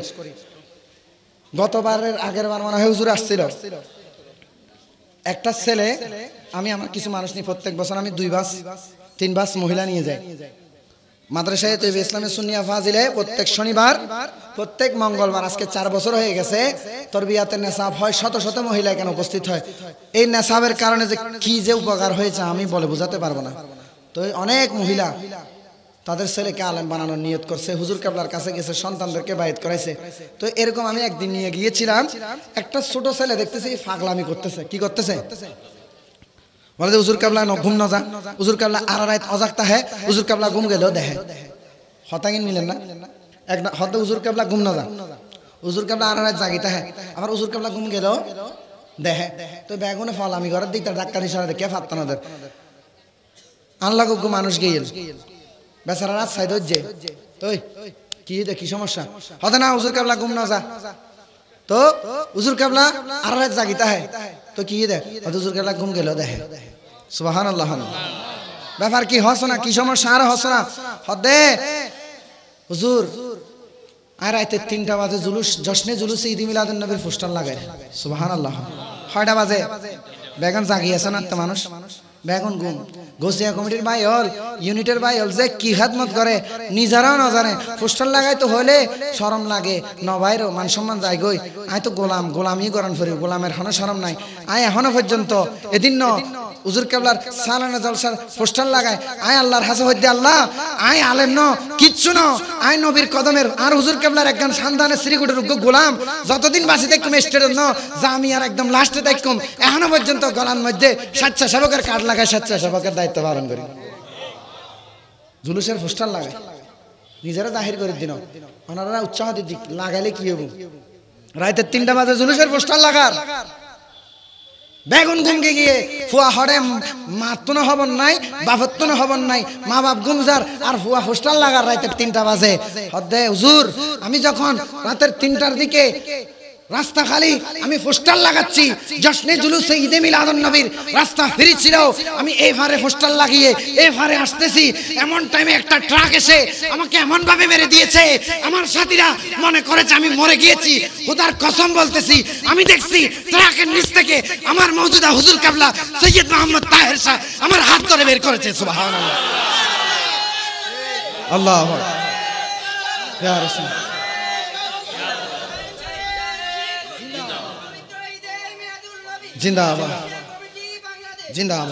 গতবারের আগের বার মনে হয় হুজুর আসছিল একটা ছেলে আমি আমার কিছু মানুষ নিয়ে প্রত্যেক বছর আমি দুই বাস তিন বাস মহিলা নিয়ে যায় মাদ্রাসায় তৈব ইসলামের সুনিয়া ফাজিলে প্রত্যেক শনিবার প্রত্যেক মঙ্গলবার আজকে চার বছর হয়ে গেছে তরবিয়াতের নেশাব হয় শত শত মহিলা কেন উপস্থিত হয় এই নেশাবের কারণে যে কি যে উপকার হয়েছে আমি বলে বোঝাতে পারবো না তো অনেক মহিলা তাদের ছেলেকে আলেম বানানোর নিয়ত করছে হুজুর কাবলার কাছে গেছে সন্তানদেরকে বাইত করাইছে তো এরকম আমি একদিন নিয়ে গিয়েছিলাম একটা ছোট ছেলে দেখতেছি ফাগলামি করতেছে কি করতেছে বলে যে হুজুর কাবলা ঘুম না যা হুজুর কাবলা আর রাত অজাগতা হে উজুর কাবলা ঘুম গেলেও দেহে হতাঙ্গিন মিলেন না এক হতে উজুর কাবলা ঘুম না যা হুজুর কাবলা আর রাত জাগিতা হে আবার উজুর কাবলা ঘুম গেলেও দেহে তো বেগুনে ফল আমি ঘরের দিকটা ডাক্তার হিসাবে দেখে পারতাম ওদের আল্লাহ গো মানুষ গেল বেচারা রাত সাইড হচ্ছে তোই কি দেখি সমস্যা হতে না উজুর কাবলা ঘুম না যা তো উজুর কাবলা আর রাত জাগিতা হে তো কি দেখ ঘুম গেল দেখে সোহান আল্লাহ ব্যাপার কি হস না কি সমস্যা আর হস না হদে হুজুর আর রাতে তিনটা বাজে জুলুস জশ্নে জুলুসে ইদি মিলাদ নবীর ফুস্টার লাগে সোহান আল্লাহ কয়টা বাজে বেগান জাগিয়েছে না তো মানুষ মানুষ বেগুন গুম গোসিয়া কমিটির ভাই হল ইউনিটের ভাই হল যে কি হাতমত করে নিজেরাও না জানে পোস্টার লাগাই তো হলে সরম লাগে ন ভাইরও মান সম্মান যায় গই আয় তো গোলাম গোলামই গরম ফরি গোলামের হনে সরম নাই আয় এখনো পর্যন্ত এদিন ন হুজুর কেবলার সালানা জলসার পোস্টার লাগায় আয় আল্লাহর হাসে হইতে আল্লাহ আয় আলেন ন কিচ্ছু ন আয় নবীর কদমের আর হুজুর কেবলার একজন সন্তানের শ্রীকুটের গোলাম যতদিন বাসি দেখুম স্টেডের ন যা আমি আর একদম লাস্টে দেখুম এখনো পর্যন্ত গলার মধ্যে স্বেচ্ছাসেবকের কার্ড লাগায় স্বেচ্ছাসেবকের দায়িত্ব পালন করি জুলুসের পোস্টার লাগায় নিজেরা জাহির করে দিন ওনারা উৎসাহ দিদি লাগালে কি হবো রাইতের তিনটা বাজে জুলুসের পোস্টার লাগার বেগুন ঘুমকে গিয়ে ফুয়া হরে মাতো না হবন নাই বাপত্তো না হবন নাই মা বাপ গুমজার আর ফুয়া হোস্টাল লাগার রাতের তিনটা বাজে হদ্দে হুজুর আমি যখন রাতের তিনটার দিকে রাস্তা খালি আমি পোস্টার লাগাচ্ছি জশ্নে জুলুসে ঈদে মিলাদন নবীর রাস্তা ফ্রি ছিল আমি এই ফারে পোস্টার লাগিয়ে এই ফারে আসতেছি এমন টাইমে একটা ট্রাক এসে আমাকে এমন ভাবে মেরে দিয়েছে আমার সাথীরা মনে করেছে আমি মরে গিয়েছি হুদার কসম বলতেছি আমি দেখছি ট্রাকের নিচ থেকে আমার মৌজুদা হুজুর কাবলা সৈয়দ মোহাম্মদ তাহের শাহ আমার হাত ধরে বের করেছে সুবহানাল্লাহ আল্লাহ ইয়া রাসূল জিন্দাবাদ জিন্দাবাদ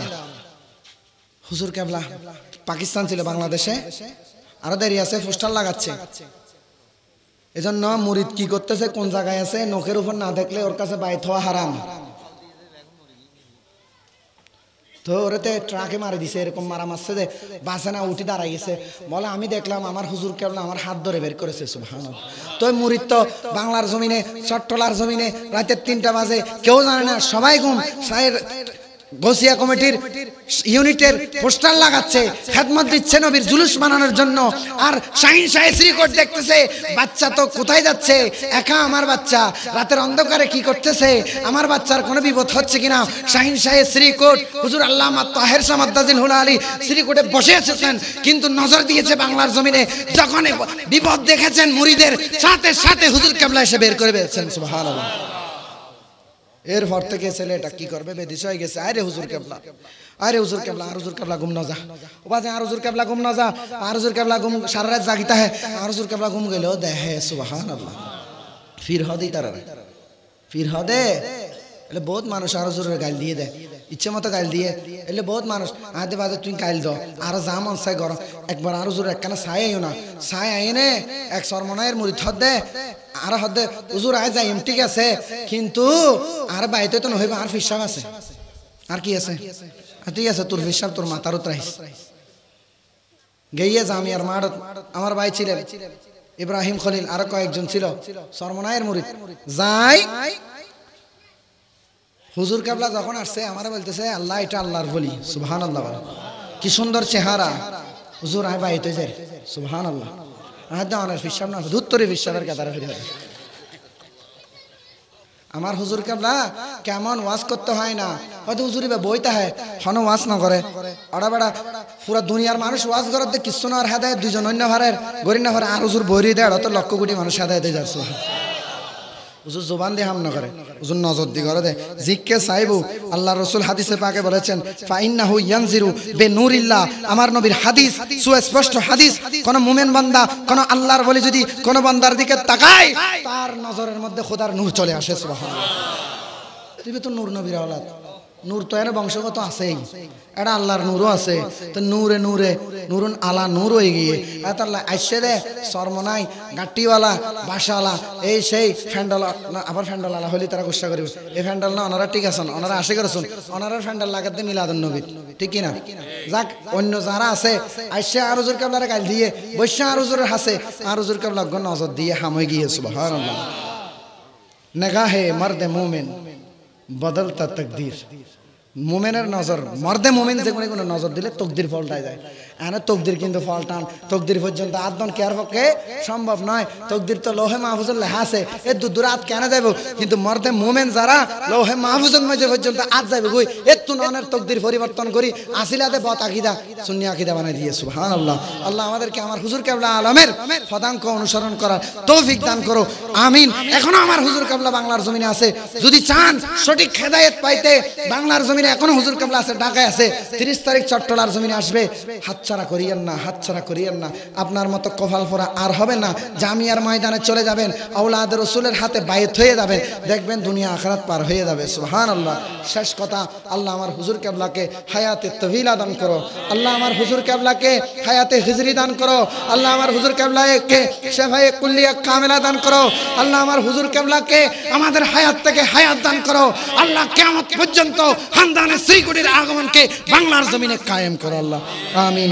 হুজুর কেবলা পাকিস্তান ছিল বাংলাদেশে আরো দেরি আছে পোস্টার লাগাচ্ছে এজন্য মুরিদ কি করতেছে কোন জায়গায় আছে নখের উপর না দেখলে ওর কাছে বাইত হওয়া হারাম তো ওরাতে ট্রাকে মারি দিছে এরকম মারা মারছে যে বাসানা উঠে দাঁড়াই গেছে বলে আমি দেখলাম আমার হুজুর কেবল আমার হাত ধরে বের করেছে সুভান তো মুরিদ তো বাংলার জমিনে চট্টলার জমিনে রাতের তিনটা বাজে কেউ জানে না সবাই ঘুম গোসিয়া কমিটির ইউনিটের পোস্টার লাগাচ্ছে খেদমত দিচ্ছে নবীর জুলুস বানানোর জন্য আর শাহিন শাহেস রেকর্ড দেখতেছে বাচ্চা তো কোথায় যাচ্ছে একা আমার বাচ্চা রাতের অন্ধকারে কি করতেছে আমার বাচ্চার কোনো বিপদ হচ্ছে কিনা শাহিন শাহে শ্রীকোট হুজুর আল্লাহ তাহের সামাদ্দাজিল হুলা আলী শ্রীকোটে বসে এসেছেন কিন্তু নজর দিয়েছে বাংলার জমিনে যখন বিপদ দেখেছেন মুড়িদের সাথে সাথে হুজুর কেবলা এসে বের করে বেড়েছেন সুবহানাল্লাহ এরপর থেকে ছেলেটা কি করবে বেদিস হয়ে গেছে আরে হুজুর কেবলা আরে হুজুর কেবলা আর হুজুর কেবলা গুম না যা ও বাজে আর হুজুর কেবলা ঘুম না যা আর হুজুর কেবলা ঘুম সারা রাত জাগিতা হ্যাঁ আর হুজুর কেবলা গুম গেলেও দেহে সুবাহান আল্লাহ ফির হদেই তারা ফির হদে এলে বহুত মানুষ আরো જોર গাল দিয়ে দেয় ইচ্ছে মতো গাল দিয়ে এলে বহুত মানুষ આદે બાજે তুই গাল দো આરો যা মন সাই ગર একবার আরো জোরে একখানা সাই আইও না সাই আই নে এক শর্মনায়ের মুড়ি থর দে আর হদ দে উজুর আয় যাই ঠিক আছে কিন্তু আর বাইতে তো নহইবে আর ফিসাব আছে আর কি আছে ঠিক আছে তোর ফিসাব তোর মাথার উতরাইস গেইয়ে আর মারত আমার ভাই ছিলেন ইব্রাহিম খলিল আর কয়েকজন ছিল শর্মনায়ের মুড়ি যাই হুজুর কাবলা যখন আসছে আমার বলতেছে আল্লাহ এটা আল্লাহর বলি সুবহান আল্লাহ কি সুন্দর চেহারা হুজুর আয় তো যাই সুবহান আল্লাহ আহাদ আমার না কাতারা ফিরে আমার হুজুর কাবলা কেমন ওয়াজ করতে হয় না হয়তো হুজুরি বা বইতে হয় হন ওয়াজ না করে বেড়া পুরা দুনিয়ার মানুষ ওয়াজ করার কিছু আর হাদায় দুজন অন্য ভারের গরিব ভারে আর হুজুর বইরি দেয় অত লক্ষ কোটি মানুষ হাদায় দিয়ে যাচ্ছে হুজুর জোবান দিয়ে হাম নগরে হুজুর নজর দি করে দে জিককে সাইবু আল্লাহ রসুল হাদিসে পাকে বলেছেন ফাইন্নাহু ইয়ানজিরু বে নূরিল্লাহ আমার নবীর হাদিস সুস্পষ্ট হাদিস কোন মুমেন বান্দা কোন আল্লাহর বলে যদি কোন বান্দার দিকে তাকায় তার নজরের মধ্যে খোদার নূর চলে আসে সুবহানাল্লাহ তুমি তো নূর নবীর আওলাদ নূর তো এর বংশগত আছেই এটা আল্লাহর নূরও আছে তো নূরে নূরে নূরুন আলা নূর হয়ে গিয়ে এত আল্লাহ আইসে দে নাই গাটিওয়ালা বাসাওয়ালা এই সেই ফ্যান্ডাল না আবার ফ্যান্ডাল আলা হলি তারা গুসা করিব এই ফ্যান্ডাল না ওনারা ঠিক আছেন ওনারা আসে করেছেন ওনারা ফ্যান্ডল লাগাতে মিলাদুন নবী ঠিক কিনা যাক অন্য যারা আছে আইসে আর হুজুর কাবলারা গাল দিয়ে বৈশ্য আর হুজুরের হাসে আর হুজুর কাবলা নজর দিয়ে হামে গিয়ে সুবহানাল্লাহ নেগাহে মার্দে মুমিন বদল বদলতা তকদির মোমেনের নজর মর্দে মোমেন যে কোনো নজর দিলে তকদির ফলটাই যায় এনে হ্যাঁ, তকদির কিন্তু ফলটান তকদির পর্যন্ত আদন কেয়ার পক্ষে সম্ভব নয় তকদির তো লোহে মাহফুজের লেখা আছে এ দু রাত কেন যাইব কিন্তু মর্দে মোমেন যারা লোহে মাহফুজের মধ্যে পর্যন্ত আজ যাবে গুই এ তু তুননের তকদির পরিবর্তন করি আসিলাতে বত আকিদা শূন্য আকিদা বানাই দিয়ে সুহান আল্লাহ আল্লাহ আমাদেরকে আমার হুজুর কেবলা আলমের ফদাঙ্ক অনুসরণ করার তৌফিক দান করো আমিন এখনো আমার হুজুর কেবলা বাংলার জমিনে আছে যদি চান সঠিক খেদায়েত পাইতে বাংলার জমিনে এখনো হুজুর কেবলা আছে ঢাকায় আছে তিরিশ তারিখ চট্টলার জমিনে আসবে হাত হাতছাড়া করিয়েন না হাতছাড়া করিয়েন না আপনার মতো কপাল ফোরা আর হবে না জামিয়ার ময়দানে চলে যাবেন আউলাদ রসুলের হাতে বায়ত হয়ে যাবেন দেখবেন দুনিয়া আখরাত পার হয়ে যাবে সুহান আল্লাহ শেষ কথা আল্লাহ আমার হুজুর কেবলাকে হায়াতে তহিলা দান করো আল্লাহ আমার হুজুর কেবলাকে হায়াতে হিজরি দান করো আল্লাহ আমার হুজুর কেবলাকে শেফায়ে কুল্লিয়া কামেলা দান করো আল্লাহ আমার হুজুর কেবলাকে আমাদের হায়াত থেকে হায়াত দান করো আল্লাহ কেমন পর্যন্ত হান্দানে শ্রীগুড়ির আগমনকে বাংলার জমিনে কায়েম করো আল্লাহ আমিন